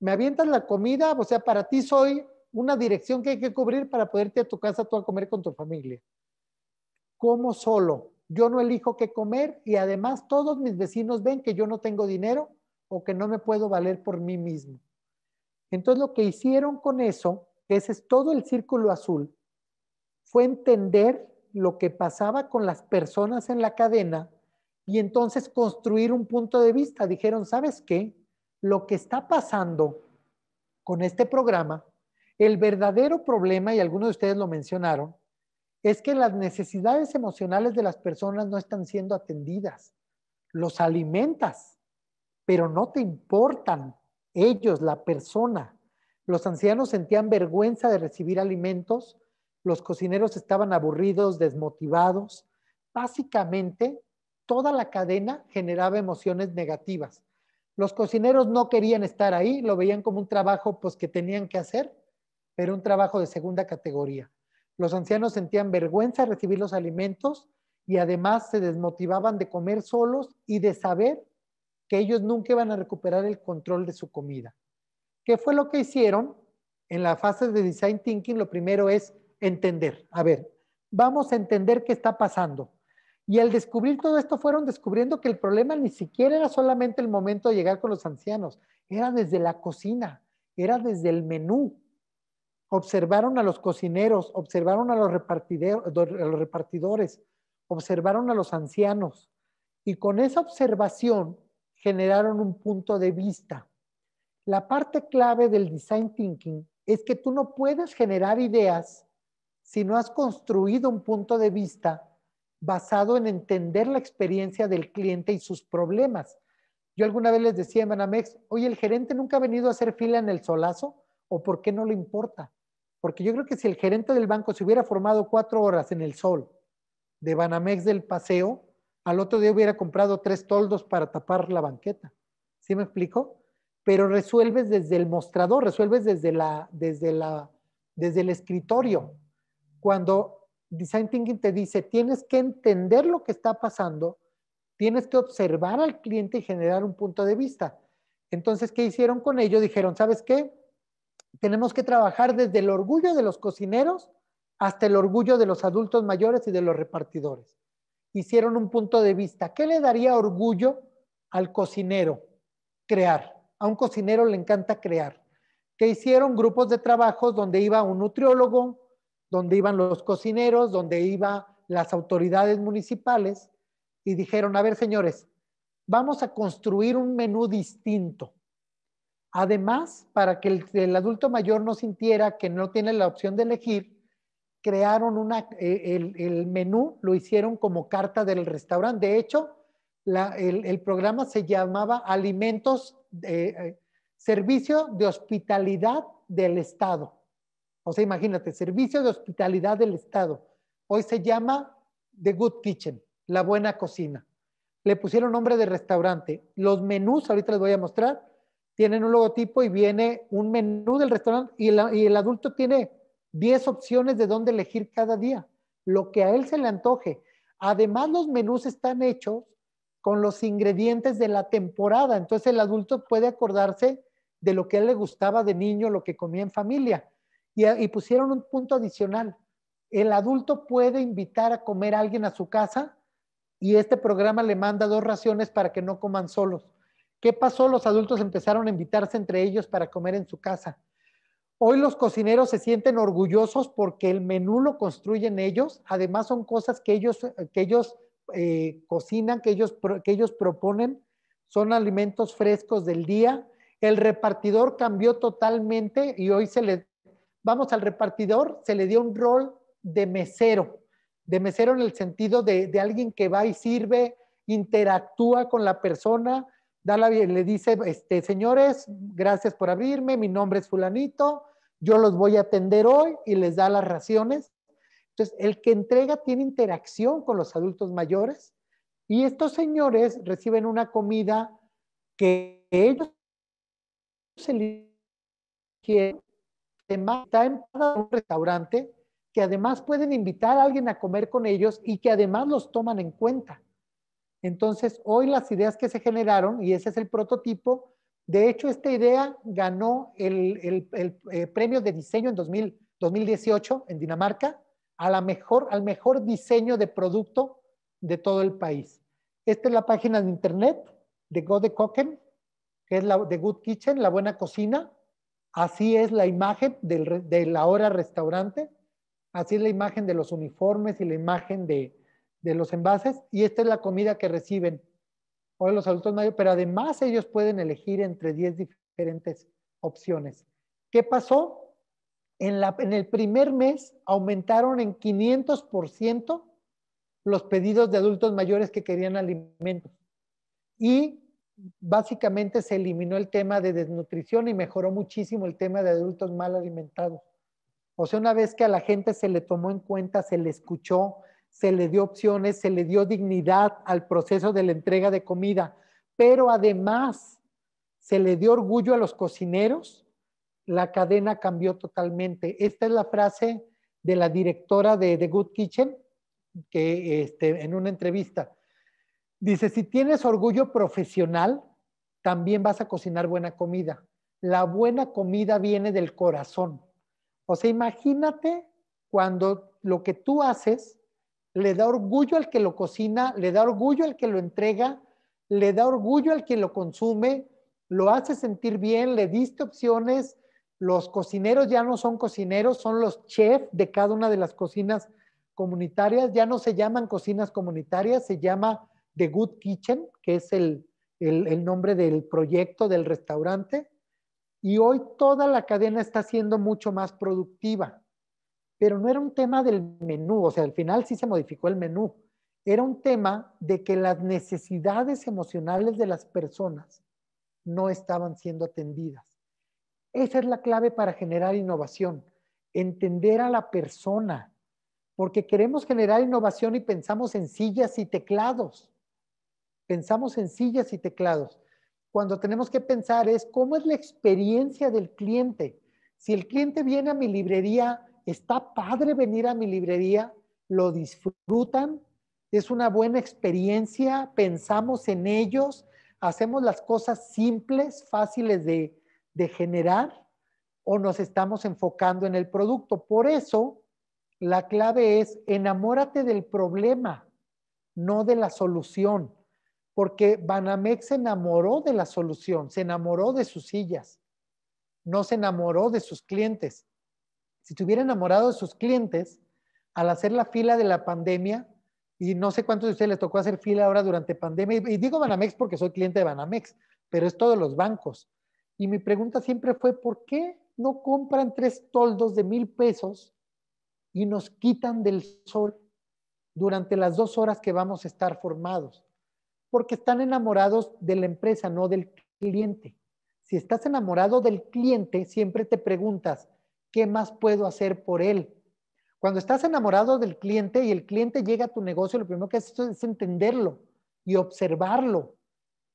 Me avientas la comida, o sea, para ti soy una dirección que hay que cubrir para poderte a tu casa tú a comer con tu familia. Como solo, yo no elijo qué comer y además todos mis vecinos ven que yo no tengo dinero o que no me puedo valer por mí mismo. Entonces lo que hicieron con eso ese es todo el círculo azul, fue entender lo que pasaba con las personas en la cadena y entonces construir un punto de vista. Dijeron, ¿sabes qué? Lo que está pasando con este programa, el verdadero problema, y algunos de ustedes lo mencionaron, es que las necesidades emocionales de las personas no están siendo atendidas. Los alimentas, pero no te importan ellos, la persona. Los ancianos sentían vergüenza de recibir alimentos, los cocineros estaban aburridos, desmotivados. Básicamente, toda la cadena generaba emociones negativas. Los cocineros no querían estar ahí, lo veían como un trabajo pues que tenían que hacer, pero un trabajo de segunda categoría. Los ancianos sentían vergüenza de recibir los alimentos y además se desmotivaban de comer solos y de saber que ellos nunca iban a recuperar el control de su comida. ¿Qué fue lo que hicieron? En la fase de design thinking, lo primero es entender. A ver, vamos a entender qué está pasando. Y al descubrir todo esto, fueron descubriendo que el problema ni siquiera era solamente el momento de llegar con los ancianos, era desde la cocina, era desde el menú. Observaron a los cocineros, observaron a los, a los repartidores, observaron a los ancianos. Y con esa observación generaron un punto de vista. La parte clave del design thinking es que tú no puedes generar ideas si no has construido un punto de vista basado en entender la experiencia del cliente y sus problemas. Yo alguna vez les decía en Banamex, oye, el gerente nunca ha venido a hacer fila en el solazo, o por qué no le importa. Porque yo creo que si el gerente del banco se hubiera formado cuatro horas en el sol de Banamex del paseo, al otro día hubiera comprado tres toldos para tapar la banqueta. ¿Sí me explico? pero resuelves desde el mostrador, resuelves desde, la, desde, la, desde el escritorio. Cuando Design Thinking te dice, tienes que entender lo que está pasando, tienes que observar al cliente y generar un punto de vista. Entonces, ¿qué hicieron con ello? Dijeron, ¿sabes qué? Tenemos que trabajar desde el orgullo de los cocineros hasta el orgullo de los adultos mayores y de los repartidores. Hicieron un punto de vista. ¿Qué le daría orgullo al cocinero? Crear a un cocinero le encanta crear, que hicieron grupos de trabajos donde iba un nutriólogo, donde iban los cocineros, donde iban las autoridades municipales y dijeron, a ver señores, vamos a construir un menú distinto. Además, para que el, adulto mayor no sintiera que no tiene la opción de elegir, crearon una, eh, el, menú, lo hicieron como carta del restaurante. De hecho, el programa se llamaba Alimentos eh, servicio de hospitalidad del Estado. O sea, imagínate, servicio de hospitalidad del Estado. Hoy se llama The Good Kitchen, la buena cocina. Le pusieron nombre de restaurante. Los menús, ahorita les voy a mostrar, tienen un logotipo y viene un menú del restaurante y, y el adulto tiene 10 opciones de dónde elegir cada día, lo que a él se le antoje. Además, los menús están hechos con los ingredientes de la temporada. Entonces el adulto puede acordarse de lo que él le gustaba de niño, lo que comía en familia. Y, y pusieron un punto adicional. El adulto puede invitar a comer a alguien a su casa y este programa le manda dos raciones para que no coman solos. ¿Qué pasó? Los adultos empezaron a invitarse entre ellos para comer en su casa. Hoy los cocineros se sienten orgullosos porque el menú lo construyen ellos. Además son cosas que ellos, que ellos eh, cocinan, que ellos, que ellos proponen, son alimentos frescos del día. El repartidor cambió totalmente y hoy se le, vamos al repartidor, se le dio un rol de mesero, de mesero en el sentido de, de alguien que va y sirve, interactúa con la persona, da le dice, este, señores, gracias por abrirme, mi nombre es fulanito, yo los voy a atender hoy y les da las raciones. Entonces, el que entrega tiene interacción con los adultos mayores y estos señores reciben una comida que ellos se además está en un restaurante, que además pueden invitar a alguien a comer con ellos y que además los toman en cuenta. Entonces, hoy las ideas que se generaron, y ese es el prototipo, de hecho, esta idea ganó el, eh, premio de diseño en 2018 en Dinamarca a la mejor, al mejor diseño de producto de todo el país. Esta es la página de internet de Gode que es la de Good Kitchen, la buena cocina. Así es la imagen del, de la hora restaurante. Así es la imagen de los uniformes y la imagen de, de los envases. Y esta es la comida que reciben hoy los adultos mayores, pero además ellos pueden elegir entre 10 diferentes opciones. ¿Qué pasó? en, el primer mes aumentaron en 500% los pedidos de adultos mayores que querían alimentos. Y básicamente se eliminó el tema de desnutrición y mejoró muchísimo el tema de adultos mal alimentados. O sea, una vez que a la gente se le tomó en cuenta, se le escuchó, se le dio opciones, se le dio dignidad al proceso de la entrega de comida, pero además se le dio orgullo a los cocineros la cadena cambió totalmente. Esta es la frase de la directora de The Good Kitchen, que este, en una entrevista dice, si tienes orgullo profesional, también vas a cocinar buena comida. La buena comida viene del corazón. O sea, imagínate cuando lo que tú haces le da orgullo al que lo cocina, le da orgullo al que lo entrega, le da orgullo al que lo consume, lo hace sentir bien, le diste opciones, los cocineros ya no son cocineros, son los chefs de cada una de las cocinas comunitarias. Ya no se llaman cocinas comunitarias, se llama The Good Kitchen, que es el, nombre del proyecto del restaurante. Y hoy toda la cadena está siendo mucho más productiva. Pero no era un tema del menú, o sea, al final sí se modificó el menú. Era un tema de que las necesidades emocionales de las personas no estaban siendo atendidas. Esa es la clave para generar innovación, entender a la persona, porque queremos generar innovación y pensamos en sillas y teclados. Pensamos en sillas y teclados. Cuando tenemos que pensar es cómo es la experiencia del cliente. Si el cliente viene a mi librería, está padre venir a mi librería, lo disfrutan, es una buena experiencia, pensamos en ellos, hacemos las cosas simples, fáciles de, de generar o nos estamos enfocando en el producto. Por eso, la clave es enamórate del problema, no de la solución, porque Banamex se enamoró de la solución, se enamoró de sus sillas, no se enamoró de sus clientes. Si estuviera enamorado de sus clientes, al hacer la fila de la pandemia, y no sé cuántos de ustedes les tocó hacer fila ahora durante pandemia, y digo Banamex porque soy cliente de Banamex, pero es todos los bancos. Y mi pregunta siempre fue, ¿por qué no compran tres toldos de mil pesos y nos quitan del sol durante las dos horas que vamos a estar formados? Porque están enamorados de la empresa, no del cliente. Si estás enamorado del cliente, siempre te preguntas, ¿qué más puedo hacer por él? Cuando estás enamorado del cliente y el cliente llega a tu negocio, lo primero que haces es entenderlo y observarlo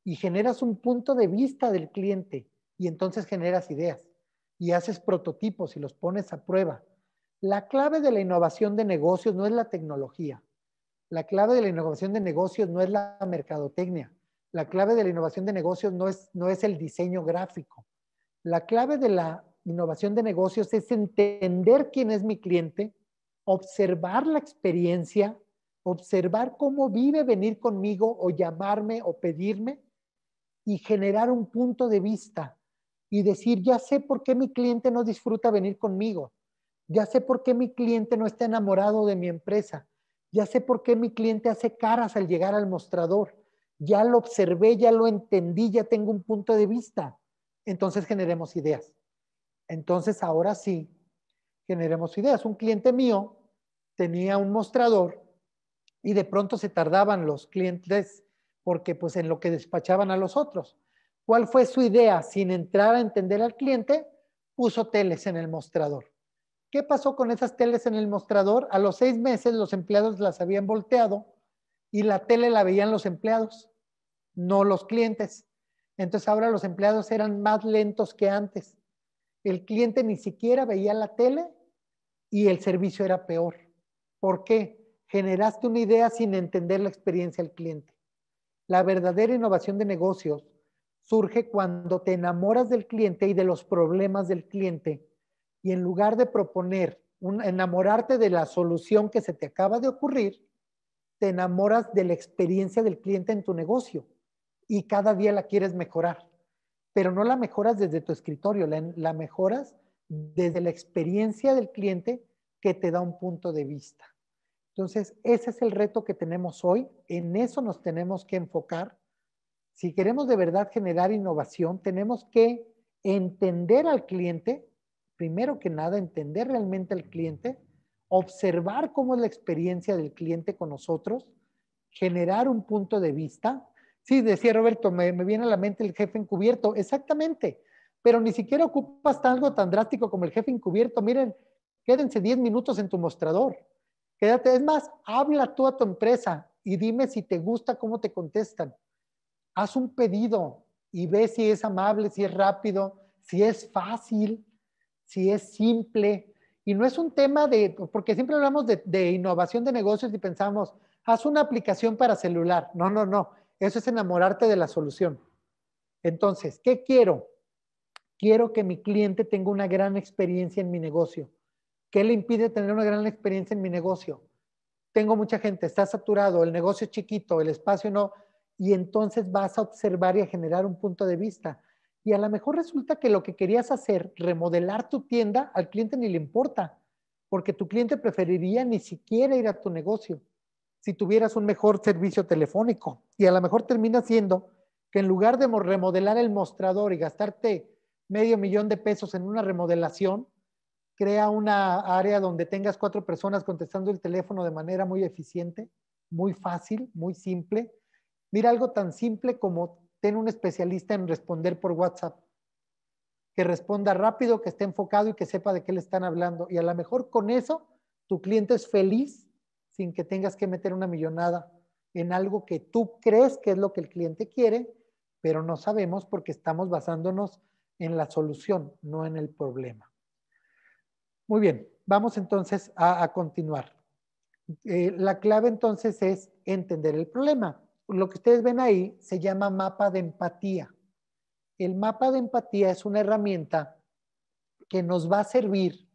y generas un punto de vista del cliente y entonces generas ideas y haces prototipos y los pones a prueba. La clave de la innovación de negocios no es la tecnología. La clave de la innovación de negocios no es la mercadotecnia. La clave de la innovación de negocios no es, no es el diseño gráfico. La clave de la innovación de negocios es entender quién es mi cliente, observar la experiencia, observar cómo vive venir conmigo o llamarme o pedirme y generar un punto de vista y decir, ya sé por qué mi cliente no disfruta venir conmigo, ya sé por qué mi cliente no está enamorado de mi empresa, ya sé por qué mi cliente hace caras al llegar al mostrador, ya lo observé, ya lo entendí, ya tengo un punto de vista. Entonces generemos ideas. Entonces ahora sí, generemos ideas. Un cliente mío tenía un mostrador y de pronto se tardaban los clientes porque pues en lo que despachaban a los otros. ¿Cuál fue su idea? Sin entrar a entender al cliente, puso teles en el mostrador. ¿Qué pasó con esas teles en el mostrador? A los seis meses los empleados las habían volteado y la tele la veían los empleados, no los clientes. Entonces ahora los empleados eran más lentos que antes. El cliente ni siquiera veía la tele y el servicio era peor. ¿Por qué? Generaste una idea sin entender la experiencia del cliente. La verdadera innovación de negocios surge cuando te enamoras del cliente y de los problemas del cliente y en lugar de proponer un, enamorarte de la solución que se te acaba de ocurrir, te enamoras de la experiencia del cliente en tu negocio y cada día la quieres mejorar, pero no la mejoras desde tu escritorio, la, la mejoras desde la experiencia del cliente que te da un punto de vista. Entonces, ese es el reto que tenemos hoy, en eso nos tenemos que enfocar si queremos de verdad generar innovación, tenemos que entender al cliente, primero que nada, entender realmente al cliente, observar cómo es la experiencia del cliente con nosotros, generar un punto de vista. Sí, decía Roberto, me, viene a la mente el jefe encubierto, exactamente, pero ni siquiera ocupas algo tan drástico como el jefe encubierto. Miren, quédense 10 minutos en tu mostrador. Quédate, es más, habla tú a tu empresa y dime si te gusta cómo te contestan haz un pedido y ve si es amable, si es rápido, si es fácil, si es simple. Y no es un tema de, porque siempre hablamos de, innovación de negocios y pensamos, haz una aplicación para celular. No, no, no. Eso es enamorarte de la solución. Entonces, ¿qué quiero? Quiero que mi cliente tenga una gran experiencia en mi negocio. ¿Qué le impide tener una gran experiencia en mi negocio? Tengo mucha gente, está saturado, el negocio es chiquito, el espacio no, y entonces vas a observar y a generar un punto de vista. Y a lo mejor resulta que lo que querías hacer, remodelar tu tienda, al cliente ni le importa, porque tu cliente preferiría ni siquiera ir a tu negocio si tuvieras un mejor servicio telefónico. Y a lo mejor termina siendo que en lugar de remodelar el mostrador y gastarte medio millón de pesos en una remodelación, crea una área donde tengas cuatro personas contestando el teléfono de manera muy eficiente, muy fácil, muy simple, Mira algo tan simple como tener un especialista en responder por WhatsApp, que responda rápido, que esté enfocado y que sepa de qué le están hablando. Y a lo mejor con eso tu cliente es feliz sin que tengas que meter una millonada en algo que tú crees que es lo que el cliente quiere, pero no sabemos porque estamos basándonos en la solución, no en el problema. Muy bien, vamos entonces a, continuar. Eh, la clave entonces es entender el problema lo que ustedes ven ahí se llama mapa de empatía. El mapa de empatía es una herramienta que nos va a servir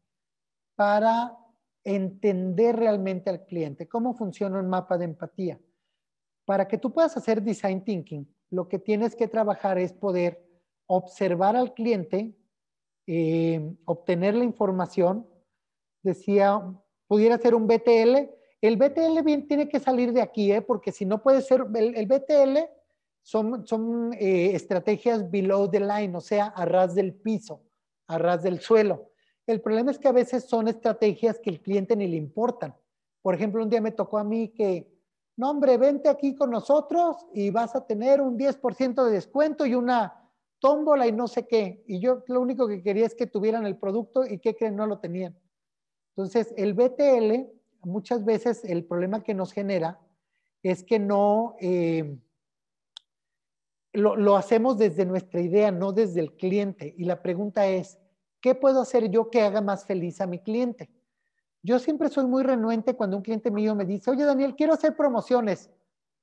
para entender realmente al cliente, cómo funciona un mapa de empatía. Para que tú puedas hacer design thinking, lo que tienes que trabajar es poder observar al cliente, eh, obtener la información. Decía, pudiera ser un BTL, el BTL tiene que salir de aquí, ¿eh? porque si no puede ser, el, BTL son, son eh, estrategias below the line, o sea, a ras del piso, a ras del suelo. El problema es que a veces son estrategias que el cliente ni le importan. Por ejemplo, un día me tocó a mí que, no hombre, vente aquí con nosotros y vas a tener un 10% de descuento y una tómbola y no sé qué. Y yo lo único que quería es que tuvieran el producto y que creen, no lo tenían. Entonces, el BTL muchas veces el problema que nos genera es que no eh, lo, lo hacemos desde nuestra idea, no desde el cliente. Y la pregunta es, ¿qué puedo hacer yo que haga más feliz a mi cliente? Yo siempre soy muy renuente cuando un cliente mío me dice, oye Daniel, quiero hacer promociones.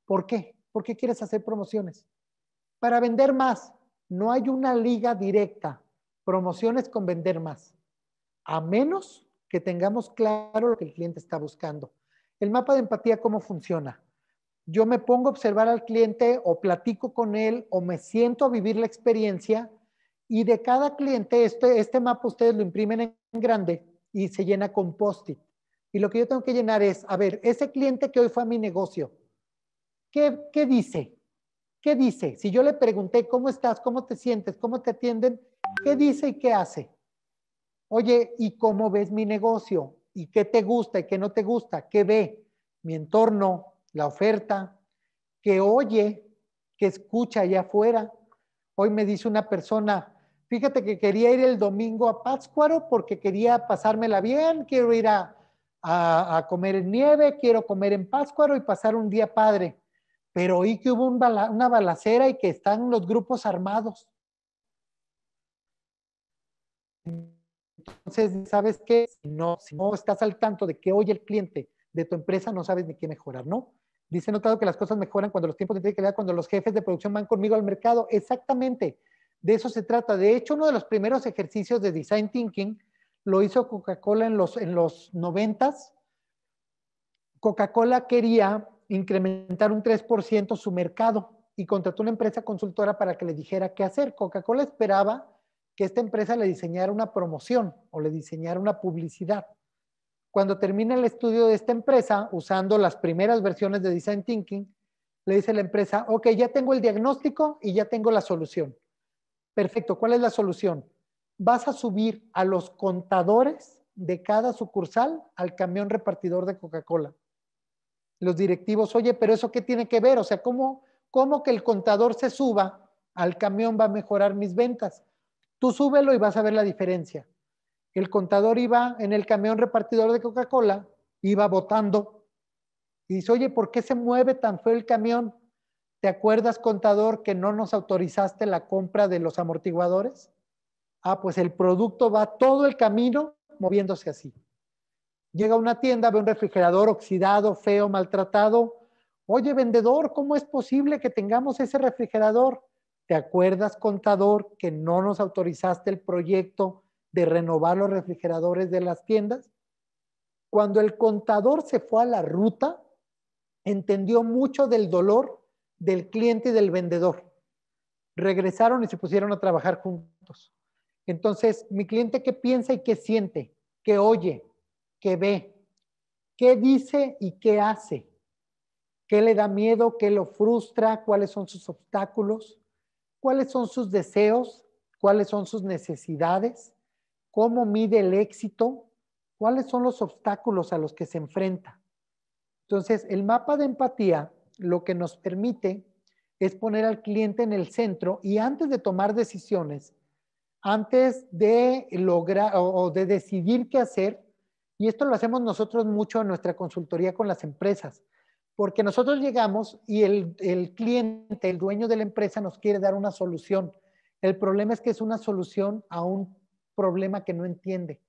¿Por qué? ¿Por qué quieres hacer promociones? Para vender más. No hay una liga directa. Promociones con vender más. A menos que tengamos claro lo que el cliente está buscando. El mapa de empatía, ¿cómo funciona? Yo me pongo a observar al cliente o platico con él o me siento a vivir la experiencia y de cada cliente, este, este mapa ustedes lo imprimen en grande y se llena con post-it. Y lo que yo tengo que llenar es, a ver, ese cliente que hoy fue a mi negocio, ¿qué, qué dice? ¿Qué dice? Si yo le pregunté, ¿cómo estás? ¿Cómo te sientes? ¿Cómo te atienden? ¿Qué dice y qué hace? Oye, ¿y cómo ves mi negocio? ¿Y qué te gusta y qué no te gusta? ¿Qué ve? Mi entorno, la oferta, ¿Qué oye, qué escucha allá afuera. Hoy me dice una persona, fíjate que quería ir el domingo a Pátzcuaro porque quería pasármela bien, quiero ir a, comer en nieve, quiero comer en Pátzcuaro y pasar un día padre. Pero oí que hubo una balacera y que están los grupos armados. Entonces, ¿sabes qué? Si no, si no estás al tanto de que hoy el cliente de tu empresa no sabes ni qué mejorar, ¿no? Dice notado que las cosas mejoran cuando los tiempos de entrega, cuando los jefes de producción van conmigo al mercado. Exactamente, de eso se trata. De hecho, uno de los primeros ejercicios de design thinking lo hizo Coca-Cola en los, en los 90. Coca-Cola quería incrementar un 3% su mercado y contrató una empresa consultora para que le dijera qué hacer. Coca-Cola esperaba que esta empresa le diseñara una promoción o le diseñara una publicidad. Cuando termina el estudio de esta empresa, usando las primeras versiones de Design Thinking, le dice la empresa, ok, ya tengo el diagnóstico y ya tengo la solución. Perfecto, ¿cuál es la solución? Vas a subir a los contadores de cada sucursal al camión repartidor de Coca-Cola. Los directivos, oye, pero eso qué tiene que ver? O sea, ¿cómo, ¿cómo que el contador se suba al camión va a mejorar mis ventas? Tú súbelo y vas a ver la diferencia. El contador iba en el camión repartidor de Coca-Cola, iba votando. Y dice, oye, ¿por qué se mueve tan feo el camión? ¿Te acuerdas, contador, que no nos autorizaste la compra de los amortiguadores? Ah, pues el producto va todo el camino moviéndose así. Llega a una tienda, ve un refrigerador oxidado, feo, maltratado. Oye, vendedor, ¿cómo es posible que tengamos ese refrigerador? ¿Te acuerdas, contador, que no nos autorizaste el proyecto de renovar los refrigeradores de las tiendas? Cuando el contador se fue a la ruta, entendió mucho del dolor del cliente y del vendedor. Regresaron y se pusieron a trabajar juntos. Entonces, mi cliente qué piensa y qué siente, qué oye, qué ve, qué dice y qué hace, qué le da miedo, qué lo frustra, cuáles son sus obstáculos cuáles son sus deseos, cuáles son sus necesidades, cómo mide el éxito, cuáles son los obstáculos a los que se enfrenta. Entonces, el mapa de empatía lo que nos permite es poner al cliente en el centro y antes de tomar decisiones, antes de lograr o de decidir qué hacer, y esto lo hacemos nosotros mucho en nuestra consultoría con las empresas, porque nosotros llegamos y el, cliente, el dueño de la empresa nos quiere dar una solución. El problema es que es una solución a un problema que no entiende.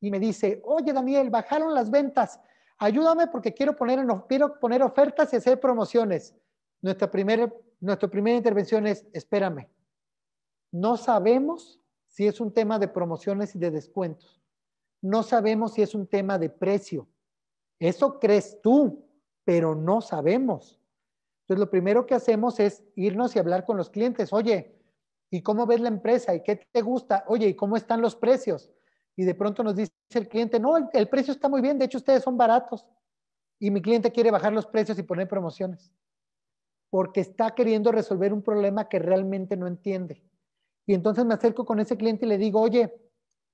Y me dice, oye Daniel, bajaron las ventas, ayúdame porque quiero poner, poner ofertas y hacer promociones. Nuestra primera, nuestra primera intervención es, espérame, no sabemos si es un tema de promociones y de descuentos. No sabemos si es un tema de precio. Eso crees tú, pero no sabemos. Entonces, lo primero que hacemos es irnos y hablar con los clientes. Oye, ¿y cómo ves la empresa? ¿Y qué te gusta? Oye, ¿y cómo están los precios? Y de pronto nos dice el cliente, no, el, precio está muy bien, de hecho ustedes son baratos. Y mi cliente quiere bajar los precios y poner promociones, porque está queriendo resolver un problema que realmente no entiende. Y entonces me acerco con ese cliente y le digo, oye,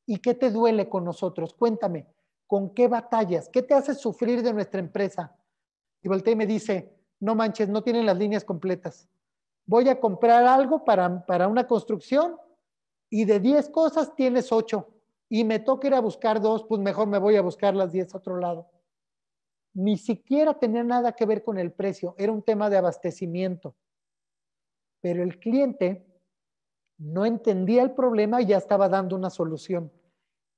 ¿y qué te duele con nosotros? Cuéntame, ¿con qué batallas? ¿Qué te hace sufrir de nuestra empresa? Y volteé y me dice, no manches, no tienen las líneas completas. Voy a comprar algo para, una construcción y de 10 cosas tienes 8 y me toca ir a buscar dos, pues mejor me voy a buscar las 10 a otro lado. Ni siquiera tenía nada que ver con el precio, era un tema de abastecimiento. Pero el cliente no entendía el problema y ya estaba dando una solución.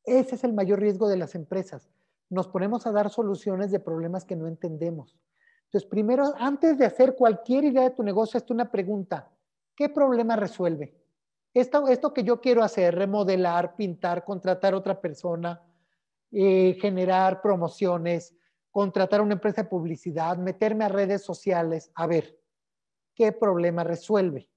Ese es el mayor riesgo de las empresas. Nos ponemos a dar soluciones de problemas que no entendemos. Entonces, primero, antes de hacer cualquier idea de tu negocio, es una pregunta. ¿Qué problema resuelve? Esto, que yo quiero hacer, remodelar, pintar, contratar a otra persona, eh, generar promociones, contratar una empresa de publicidad, meterme a redes sociales, a ver, ¿qué problema resuelve?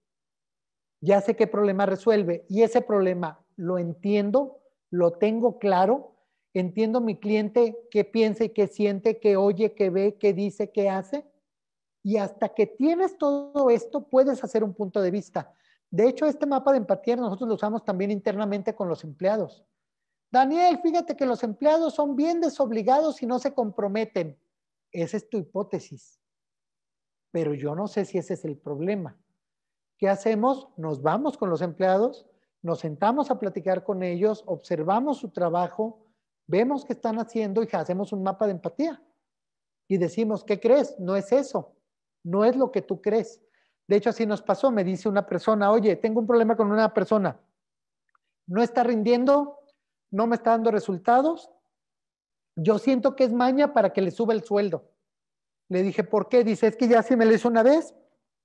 Ya sé qué problema resuelve y ese problema lo entiendo, lo tengo claro, Entiendo mi cliente qué piensa y qué siente, qué oye, qué ve, qué dice, qué hace. Y hasta que tienes todo esto, puedes hacer un punto de vista. De hecho, este mapa de empatía nosotros lo usamos también internamente con los empleados. Daniel, fíjate que los empleados son bien desobligados y no se comprometen. Esa es tu hipótesis. Pero yo no sé si ese es el problema. ¿Qué hacemos? Nos vamos con los empleados, nos sentamos a platicar con ellos, observamos su trabajo, vemos qué están haciendo y hacemos un mapa de empatía. Y decimos, ¿qué crees? No es eso, no es lo que tú crees. De hecho, así nos pasó, me dice una persona, oye, tengo un problema con una persona, no está rindiendo, no me está dando resultados, yo siento que es maña para que le suba el sueldo. Le dije, ¿por qué? Dice, es que ya si me lo hizo una vez,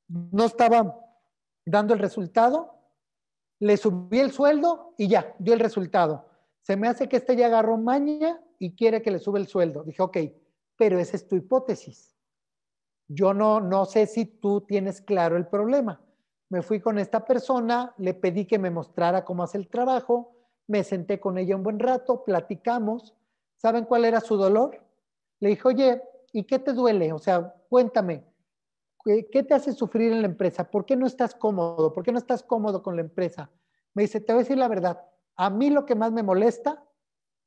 no estaba dando el resultado, le subí el sueldo y ya, dio el resultado. Se me hace que este ya agarró maña y quiere que le sube el sueldo. Dije, ok, pero esa es tu hipótesis. Yo no, no sé si tú tienes claro el problema. Me fui con esta persona, le pedí que me mostrara cómo hace el trabajo, me senté con ella un buen rato, platicamos. ¿Saben cuál era su dolor? Le dije, oye, ¿y qué te duele? O sea, cuéntame, ¿qué te hace sufrir en la empresa? ¿Por qué no estás cómodo? ¿Por qué no estás cómodo con la empresa? Me dice, te voy a decir la verdad, a mí lo que más me molesta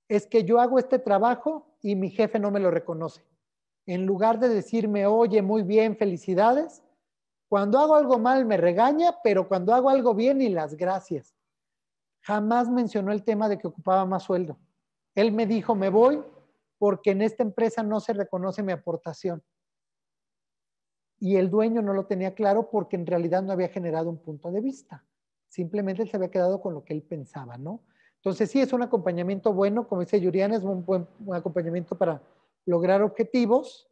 es que yo hago este trabajo y mi jefe no me lo reconoce. En lugar de decirme, oye, muy bien, felicidades, cuando hago algo mal me regaña, pero cuando hago algo bien y las gracias. Jamás mencionó el tema de que ocupaba más sueldo. Él me dijo, me voy porque en esta empresa no se reconoce mi aportación. Y el dueño no lo tenía claro porque en realidad no había generado un punto de vista. Simplemente él se había quedado con lo que él pensaba, ¿no? Entonces sí es un acompañamiento bueno, como dice Yuriana, es un buen acompañamiento para lograr objetivos.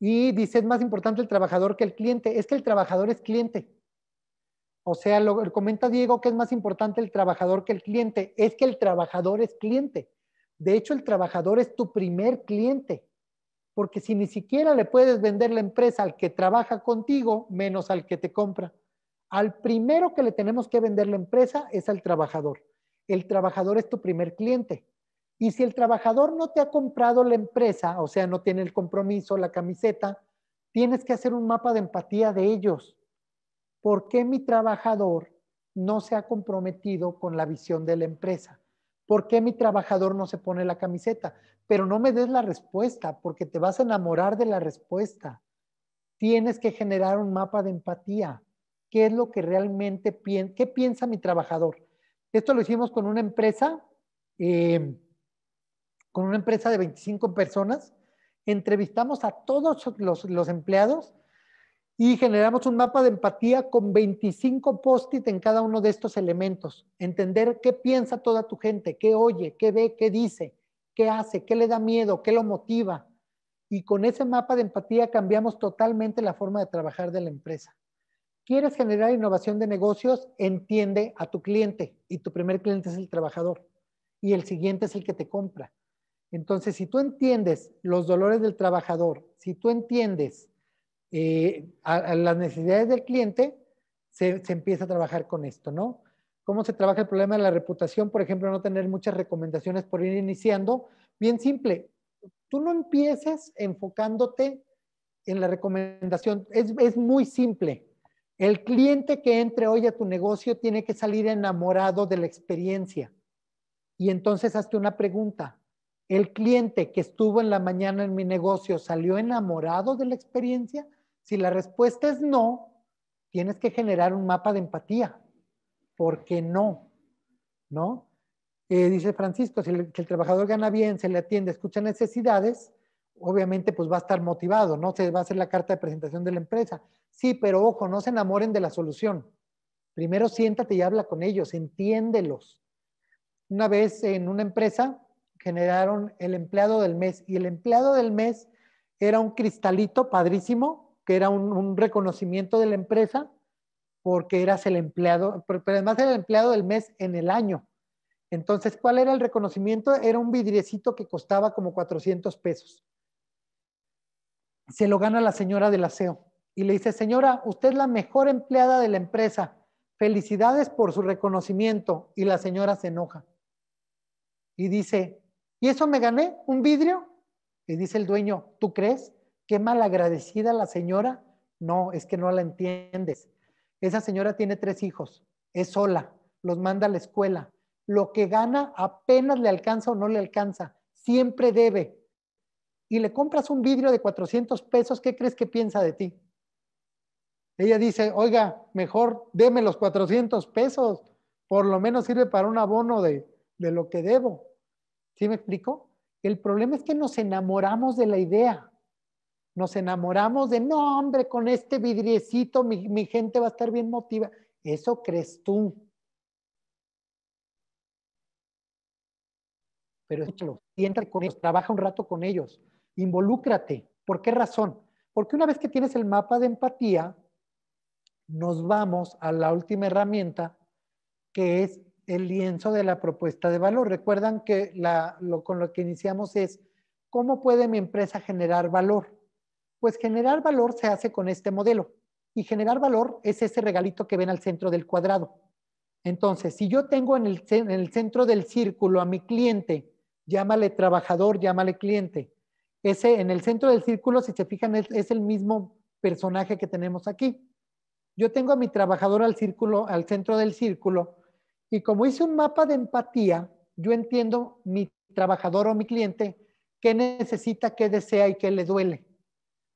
Y dice, es más importante el trabajador que el cliente. Es que el trabajador es cliente. O sea, lo, comenta Diego que es más importante el trabajador que el cliente. Es que el trabajador es cliente. De hecho, el trabajador es tu primer cliente. Porque si ni siquiera le puedes vender la empresa al que trabaja contigo, menos al que te compra. Al primero que le tenemos que vender la empresa es al trabajador. El trabajador es tu primer cliente. Y si el trabajador no te ha comprado la empresa, o sea, no tiene el compromiso, la camiseta, tienes que hacer un mapa de empatía de ellos. ¿Por qué mi trabajador no se ha comprometido con la visión de la empresa? ¿Por qué mi trabajador no se pone la camiseta? Pero no me des la respuesta, porque te vas a enamorar de la respuesta. Tienes que generar un mapa de empatía qué es lo que realmente piensa, qué piensa mi trabajador. Esto lo hicimos con una empresa, eh, con una empresa de 25 personas. Entrevistamos a todos los, los empleados y generamos un mapa de empatía con 25 post-it en cada uno de estos elementos. Entender qué piensa toda tu gente, qué oye, qué ve, qué dice, qué hace, qué le da miedo, qué lo motiva. Y con ese mapa de empatía cambiamos totalmente la forma de trabajar de la empresa. ¿Quieres generar innovación de negocios? Entiende a tu cliente y tu primer cliente es el trabajador y el siguiente es el que te compra. Entonces, si tú entiendes los dolores del trabajador, si tú entiendes eh, las necesidades del cliente, se, empieza a trabajar con esto, ¿no? ¿Cómo se trabaja el problema de la reputación? Por ejemplo, no tener muchas recomendaciones por ir iniciando. Bien simple, tú no empieces enfocándote en la recomendación. es muy simple el cliente que entre hoy a tu negocio tiene que salir enamorado de la experiencia. Y entonces hazte una pregunta. ¿El cliente que estuvo en la mañana en mi negocio salió enamorado de la experiencia? Si la respuesta es no, tienes que generar un mapa de empatía. ¿Por qué no? ¿No? Eh, dice Francisco, si el, trabajador gana bien, se le atiende, escucha necesidades, obviamente pues va a estar motivado, ¿no? Se va a hacer la carta de presentación de la empresa. Sí, pero ojo, no se enamoren de la solución. Primero siéntate y habla con ellos, entiéndelos. Una vez en una empresa generaron el empleado del mes y el empleado del mes era un cristalito padrísimo, que era un, reconocimiento de la empresa porque eras el empleado, pero además era el empleado del mes en el año. Entonces, ¿cuál era el reconocimiento? Era un vidriecito que costaba como 400 pesos. Se lo gana la señora del aseo y le dice, señora, usted es la mejor empleada de la empresa. Felicidades por su reconocimiento. Y la señora se enoja. Y dice, ¿y eso me gané? ¿Un vidrio? Y dice el dueño, ¿tú crees? Qué malagradecida la señora. No, es que no la entiendes. Esa señora tiene tres hijos, es sola, los manda a la escuela. Lo que gana apenas le alcanza o no le alcanza, siempre debe. Y le compras un vidrio de 400 pesos, ¿qué crees que piensa de ti? Ella dice, oiga, mejor deme los 400 pesos, por lo menos sirve para un abono de, lo que debo. ¿Sí me explico? El problema es que nos enamoramos de la idea. Nos enamoramos de, no, hombre, con este vidriecito mi, gente va a estar bien motivada. Eso crees tú. Pero échalo, entra con ellos, trabaja un rato con ellos, involúcrate. ¿Por qué razón? Porque una vez que tienes el mapa de empatía, nos vamos a la última herramienta que es el lienzo de la propuesta de valor. Recuerdan que lo, con lo que iniciamos es, ¿cómo puede mi empresa generar valor? Pues generar valor se hace con este modelo y generar valor es ese regalito que ven al centro del cuadrado. Entonces, si yo tengo en el, centro del círculo a mi cliente, llámale trabajador, llámale cliente, ese en el centro del círculo, si se fijan, es el mismo personaje que tenemos aquí. Yo tengo a mi trabajador al círculo, al centro del círculo, y como hice un mapa de empatía, yo entiendo mi trabajador o mi cliente qué necesita, qué desea y qué le duele.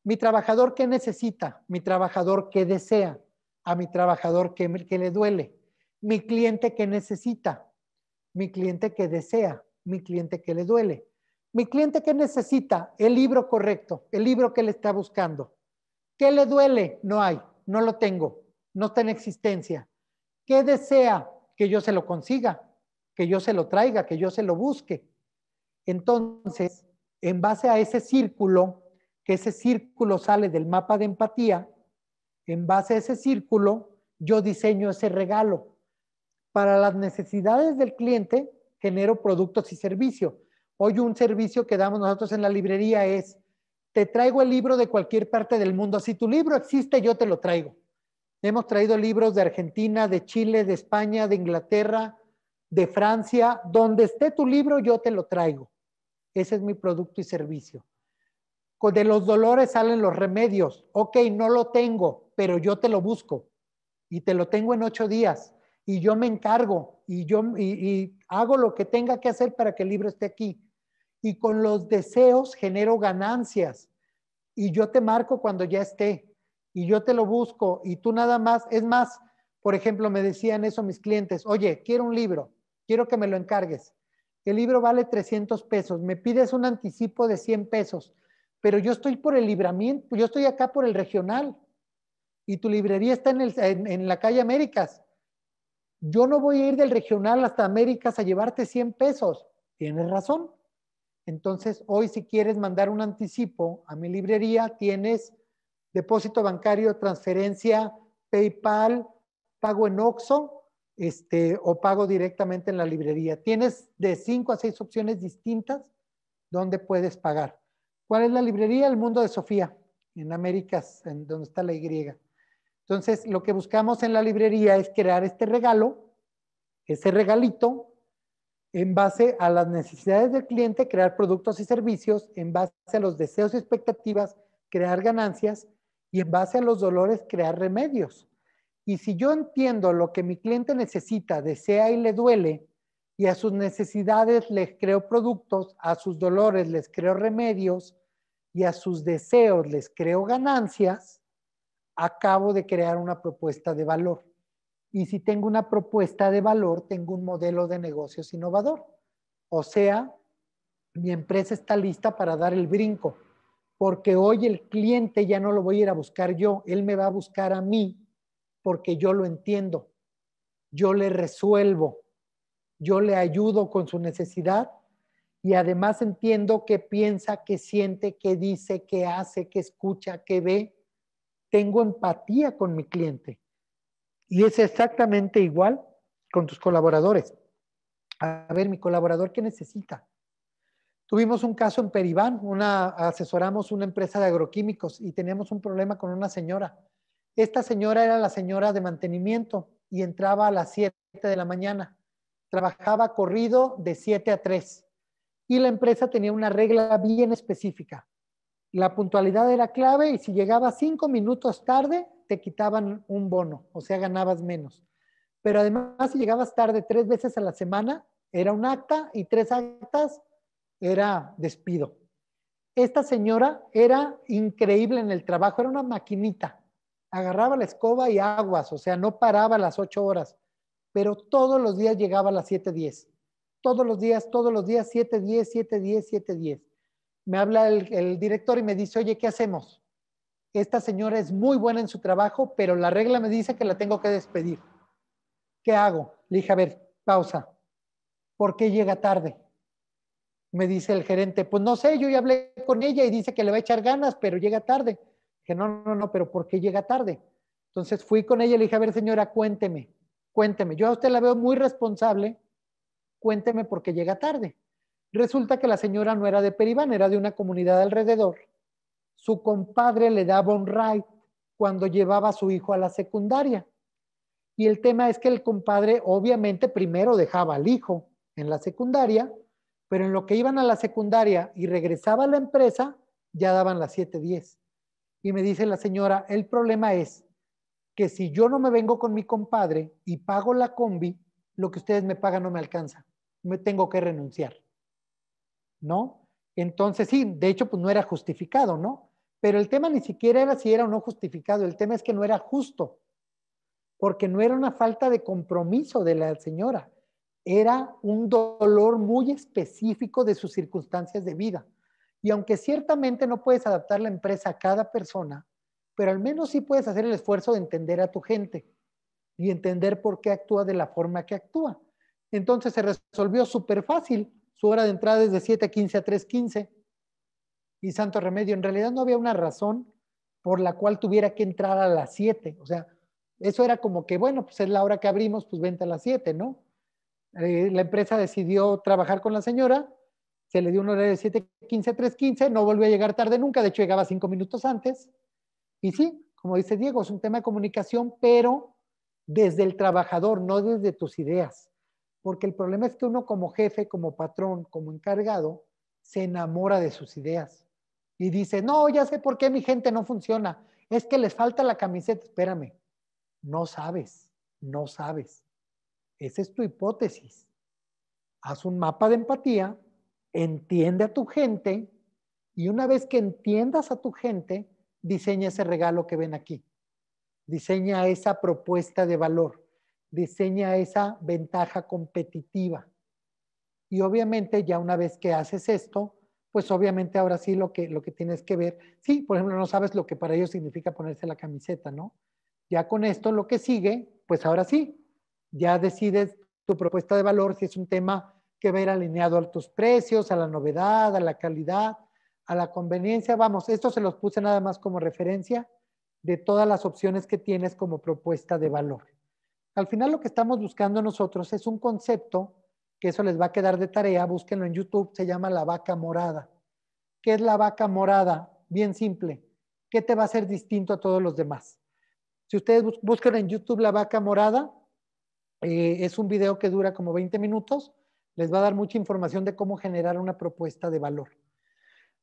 Mi trabajador qué necesita, mi trabajador qué desea, a mi trabajador qué, le duele, mi cliente qué necesita, mi cliente qué desea, mi cliente qué le duele. Mi cliente que necesita el libro correcto, el libro que le está buscando. ¿Qué le duele? No hay no lo tengo, no está en existencia. ¿Qué desea? Que yo se lo consiga, que yo se lo traiga, que yo se lo busque. Entonces, en base a ese círculo, que ese círculo sale del mapa de empatía, en base a ese círculo, yo diseño ese regalo. Para las necesidades del cliente, genero productos y servicios. Hoy un servicio que damos nosotros en la librería es te traigo el libro de cualquier parte del mundo. Si tu libro existe, yo te lo traigo. Hemos traído libros de Argentina, de Chile, de España, de Inglaterra, de Francia. Donde esté tu libro, yo te lo traigo. Ese es mi producto y servicio. De los dolores salen los remedios. Ok, no lo tengo, pero yo te lo busco. Y te lo tengo en ocho días. Y yo me encargo. Y yo hago lo que tenga que hacer para que el libro esté aquí y con los deseos genero ganancias. Y yo te marco cuando ya esté y yo te lo busco y tú nada más, es más, por ejemplo, me decían eso mis clientes, oye, quiero un libro, quiero que me lo encargues. El libro vale 300 pesos, me pides un anticipo de 100 pesos, pero yo estoy por el libramiento, yo estoy acá por el regional y tu librería está en, el, en, la calle Américas. Yo no voy a ir del regional hasta Américas a llevarte 100 pesos. Tienes razón, entonces, hoy si quieres mandar un anticipo a mi librería, tienes depósito bancario, transferencia, PayPal, pago en Oxxo este, o pago directamente en la librería. Tienes de cinco a seis opciones distintas donde puedes pagar. ¿Cuál es la librería? El Mundo de Sofía, en Américas, en donde está la Y. Entonces, lo que buscamos en la librería es crear este regalo, ese regalito, en base a las necesidades del cliente, crear productos y servicios, en base a los deseos y expectativas, crear ganancias y en base a los dolores, crear remedios. Y si yo entiendo lo que mi cliente necesita, desea y le duele, y a sus necesidades les creo productos, a sus dolores les creo remedios y a sus deseos les creo ganancias, acabo de crear una propuesta de valor. Y si tengo una propuesta de valor, tengo un modelo de negocios innovador. O sea, mi empresa está lista para dar el brinco, porque hoy el cliente ya no lo voy a ir a buscar yo, él me va a buscar a mí porque yo lo entiendo, yo le resuelvo, yo le ayudo con su necesidad y además entiendo qué piensa, qué siente, qué dice, qué hace, qué escucha, qué ve. Tengo empatía con mi cliente. Y es exactamente igual con tus colaboradores. A ver, mi colaborador, ¿qué necesita? Tuvimos un caso en Peribán, una, asesoramos una empresa de agroquímicos y teníamos un problema con una señora. Esta señora era la señora de mantenimiento y entraba a las 7 de la mañana. Trabajaba corrido de 7 a 3 y la empresa tenía una regla bien específica. La puntualidad era clave y si llegaba cinco minutos tarde, te quitaban un bono, o sea, ganabas menos. Pero además, si llegabas tarde tres veces a la semana, era un acta y tres actas era despido. Esta señora era increíble en el trabajo, era una maquinita. Agarraba la escoba y aguas, o sea, no paraba las ocho horas, pero todos los días llegaba a las diez. Todos los días, todos los días, siete siete diez, siete diez. Me habla el director y me dice, oye, ¿qué hacemos? esta señora es muy buena en su trabajo, pero la regla me dice que la tengo que despedir. ¿Qué hago? Le dije, a ver, pausa. ¿Por qué llega tarde? Me dice el gerente, pues no sé, yo ya hablé con ella y dice que le va a echar ganas, pero llega tarde. Que no, no, no, pero ¿por qué llega tarde? Entonces fui con ella y le dije, a ver señora, cuénteme, cuénteme. Yo a usted la veo muy responsable, cuénteme por qué llega tarde. Resulta que la señora no era de Peribán, era de una comunidad alrededor su compadre le daba un ride cuando llevaba a su hijo a la secundaria. Y el tema es que el compadre obviamente primero dejaba al hijo en la secundaria, pero en lo que iban a la secundaria y regresaba a la empresa, ya daban las 7.10. Y me dice la señora, el problema es que si yo no me vengo con mi compadre y pago la combi, lo que ustedes me pagan no me alcanza. Me tengo que renunciar. ¿No? Entonces, sí, de hecho, pues no era justificado, ¿no? Pero el tema ni siquiera era si era o no justificado, el tema es que no era justo, porque no era una falta de compromiso de la señora, era un dolor muy específico de sus circunstancias de vida. Y aunque ciertamente no puedes adaptar la empresa a cada persona, pero al menos sí puedes hacer el esfuerzo de entender a tu gente y entender por qué actúa de la forma que actúa. Entonces se resolvió súper fácil. Su hora de entrada es de 7.15 a 3.15 y santo remedio. En realidad no había una razón por la cual tuviera que entrar a las 7. O sea, eso era como que, bueno, pues es la hora que abrimos, pues vente a las 7, ¿no? Eh, la empresa decidió trabajar con la señora, se le dio una hora de 7.15 3.15, no volvió a llegar tarde nunca, de hecho llegaba cinco minutos antes. Y sí, como dice Diego, es un tema de comunicación, pero desde el trabajador, no desde tus ideas. Porque el problema es que uno como jefe, como patrón, como encargado, se enamora de sus ideas y dice, no, ya sé por qué mi gente no funciona, es que les falta la camiseta, espérame, no sabes, no sabes. Esa es tu hipótesis. Haz un mapa de empatía, entiende a tu gente y una vez que entiendas a tu gente, diseña ese regalo que ven aquí. Diseña esa propuesta de valor, diseña esa ventaja competitiva. Y obviamente ya una vez que haces esto, pues obviamente ahora sí lo que, lo que tienes que ver, sí, por ejemplo, no sabes lo que para ellos significa ponerse la camiseta, ¿no? Ya con esto lo que sigue, pues ahora sí, ya decides tu propuesta de valor si es un tema que va a ir alineado a tus precios, a la novedad, a la calidad, a la conveniencia. Vamos, esto se los puse nada más como referencia de todas las opciones que tienes como propuesta de valor. Al final lo que estamos buscando nosotros es un concepto que eso les va a quedar de tarea, búsquenlo en YouTube, se llama la vaca morada. ¿Qué es la vaca morada? Bien simple. ¿Qué te va a hacer distinto a todos los demás? Si ustedes buscan en YouTube la vaca morada, eh, es un video que dura como 20 minutos, les va a dar mucha información de cómo generar una propuesta de valor.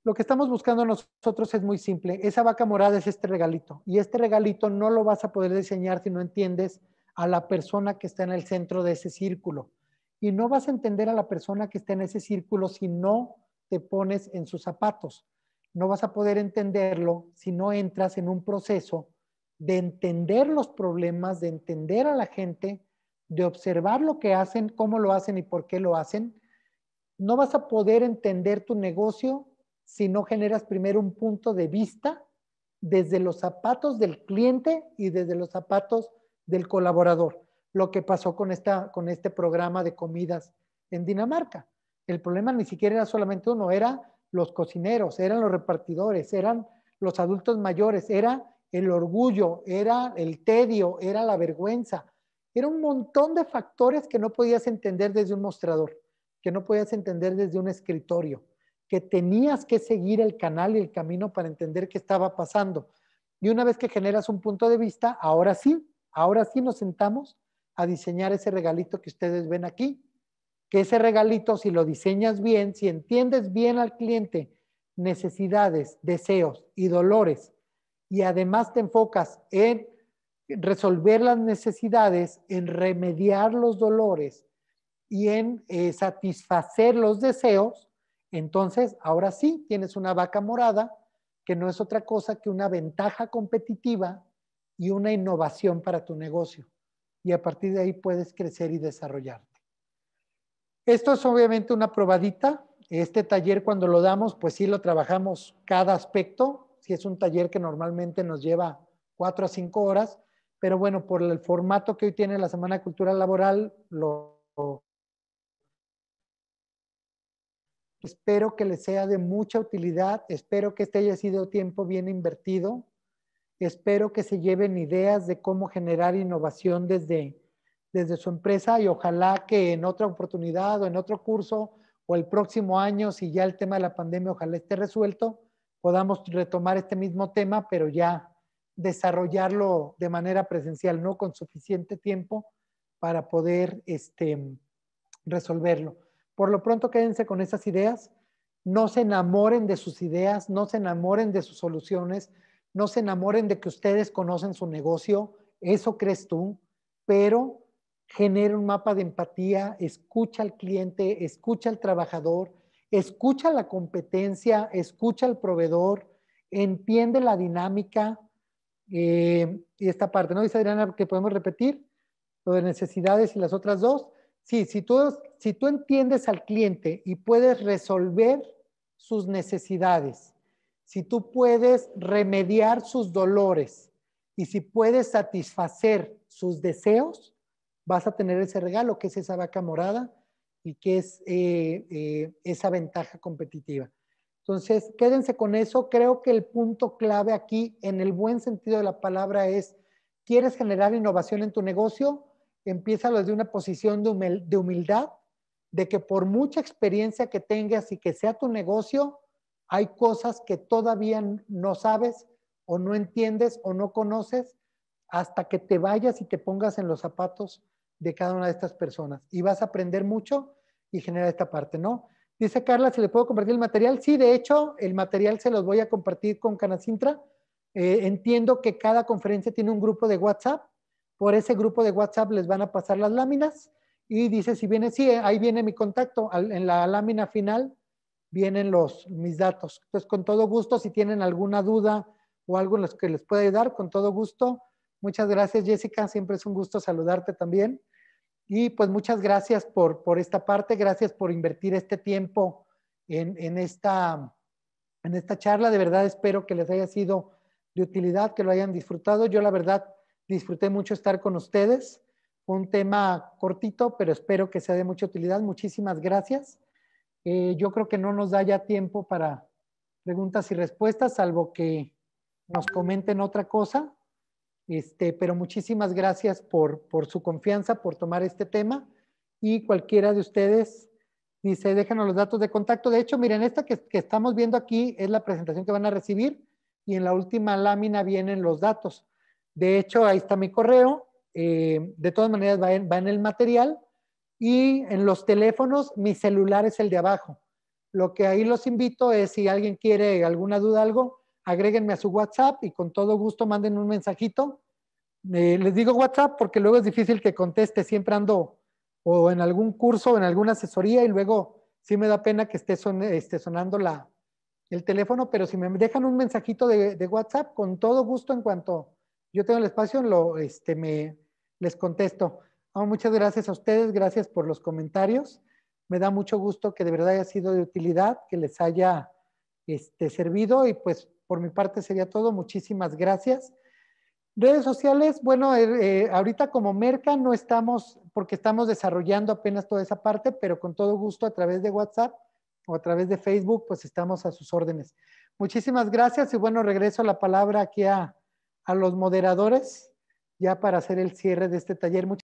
Lo que estamos buscando nosotros es muy simple. Esa vaca morada es este regalito y este regalito no lo vas a poder diseñar si no entiendes a la persona que está en el centro de ese círculo. Y no vas a entender a la persona que está en ese círculo si no te pones en sus zapatos. No vas a poder entenderlo si no entras en un proceso de entender los problemas, de entender a la gente, de observar lo que hacen, cómo lo hacen y por qué lo hacen. No vas a poder entender tu negocio si no generas primero un punto de vista desde los zapatos del cliente y desde los zapatos del colaborador lo que pasó con, esta, con este programa de comidas en Dinamarca. El problema ni siquiera era solamente uno, era los cocineros, eran los repartidores, eran los adultos mayores, era el orgullo, era el tedio, era la vergüenza, era un montón de factores que no podías entender desde un mostrador, que no podías entender desde un escritorio, que tenías que seguir el canal y el camino para entender qué estaba pasando. Y una vez que generas un punto de vista, ahora sí, ahora sí nos sentamos a diseñar ese regalito que ustedes ven aquí. Que ese regalito, si lo diseñas bien, si entiendes bien al cliente, necesidades, deseos y dolores, y además te enfocas en resolver las necesidades, en remediar los dolores y en eh, satisfacer los deseos, entonces ahora sí tienes una vaca morada que no es otra cosa que una ventaja competitiva y una innovación para tu negocio y a partir de ahí puedes crecer y desarrollarte. Esto es obviamente una probadita. Este taller cuando lo damos, pues sí lo trabajamos cada aspecto. Si es un taller que normalmente nos lleva cuatro a cinco horas, pero bueno, por el formato que hoy tiene la Semana Cultural Laboral, lo, espero que les sea de mucha utilidad, espero que este haya sido tiempo bien invertido Espero que se lleven ideas de cómo generar innovación desde, desde su empresa y ojalá que en otra oportunidad o en otro curso o el próximo año, si ya el tema de la pandemia ojalá esté resuelto, podamos retomar este mismo tema, pero ya desarrollarlo de manera presencial, ¿no? Con suficiente tiempo para poder este, resolverlo. Por lo pronto, quédense con esas ideas. No se enamoren de sus ideas, no se enamoren de sus soluciones, no se enamoren de que ustedes conocen su negocio, eso crees tú, pero genera un mapa de empatía, escucha al cliente, escucha al trabajador, escucha la competencia, escucha al proveedor, entiende la dinámica eh, y esta parte, ¿no? Dice Adriana que podemos repetir lo de necesidades y las otras dos. Sí, si si tú entiendes al cliente y puedes resolver sus necesidades si tú puedes remediar sus dolores y si puedes satisfacer sus deseos, vas a tener ese regalo que es esa vaca morada y que es eh, eh, esa ventaja competitiva. Entonces, quédense con eso. Creo que el punto clave aquí, en el buen sentido de la palabra, es, ¿quieres generar innovación en tu negocio? Empieza desde una posición de humildad, de que por mucha experiencia que tengas y que sea tu negocio, hay cosas que todavía no sabes o no entiendes o no conoces hasta que te vayas y te pongas en los zapatos de cada una de estas personas. Y vas a aprender mucho y generar esta parte, ¿no? Dice Carla, si le puedo compartir el material. Sí, de hecho, el material se los voy a compartir con Canacintra. Eh, entiendo que cada conferencia tiene un grupo de WhatsApp. Por ese grupo de WhatsApp les van a pasar las láminas. Y dice, si viene, sí, ahí viene mi contacto. En la lámina final vienen los, mis datos. pues con todo gusto, si tienen alguna duda o algo en los que les pueda ayudar, con todo gusto. Muchas gracias, Jessica. Siempre es un gusto saludarte también. Y pues muchas gracias por, por esta parte. Gracias por invertir este tiempo en, en, esta, en esta charla. De verdad, espero que les haya sido de utilidad, que lo hayan disfrutado. Yo, la verdad, disfruté mucho estar con ustedes. Un tema cortito, pero espero que sea de mucha utilidad. Muchísimas gracias. Eh, yo creo que no nos da ya tiempo para preguntas y respuestas, salvo que nos comenten otra cosa. Este, pero muchísimas gracias por, su confianza, por tomar este tema. Y cualquiera de ustedes dice, déjenos los datos de contacto. De hecho, miren, esta que, estamos viendo aquí es la presentación que van a recibir y en la última lámina vienen los datos. De hecho, ahí está mi correo. Eh, de todas maneras, va en el material. Y en los teléfonos, mi celular es el de abajo. Lo que ahí los invito es, si alguien quiere alguna duda, algo, agréguenme a su WhatsApp y con todo gusto manden un mensajito. Eh, les digo WhatsApp porque luego es difícil que conteste, siempre ando o en algún curso o en alguna asesoría y luego sí me da pena que esté, este, sonando el teléfono, pero si me dejan un mensajito de, WhatsApp, con todo gusto en cuanto yo tengo el espacio, lo, este, me, les contesto muchas gracias a ustedes, gracias por los comentarios. Me da mucho gusto que de verdad haya sido de utilidad, que les haya este, servido y pues por mi parte sería todo. Muchísimas gracias. Redes sociales, bueno, eh, eh, ahorita como Merca no estamos, porque estamos desarrollando apenas toda esa parte, pero con todo gusto a través de WhatsApp o a través de Facebook, pues estamos a sus órdenes. Muchísimas gracias y bueno, regreso la palabra aquí a, a los moderadores ya para hacer el cierre de este taller. Muchas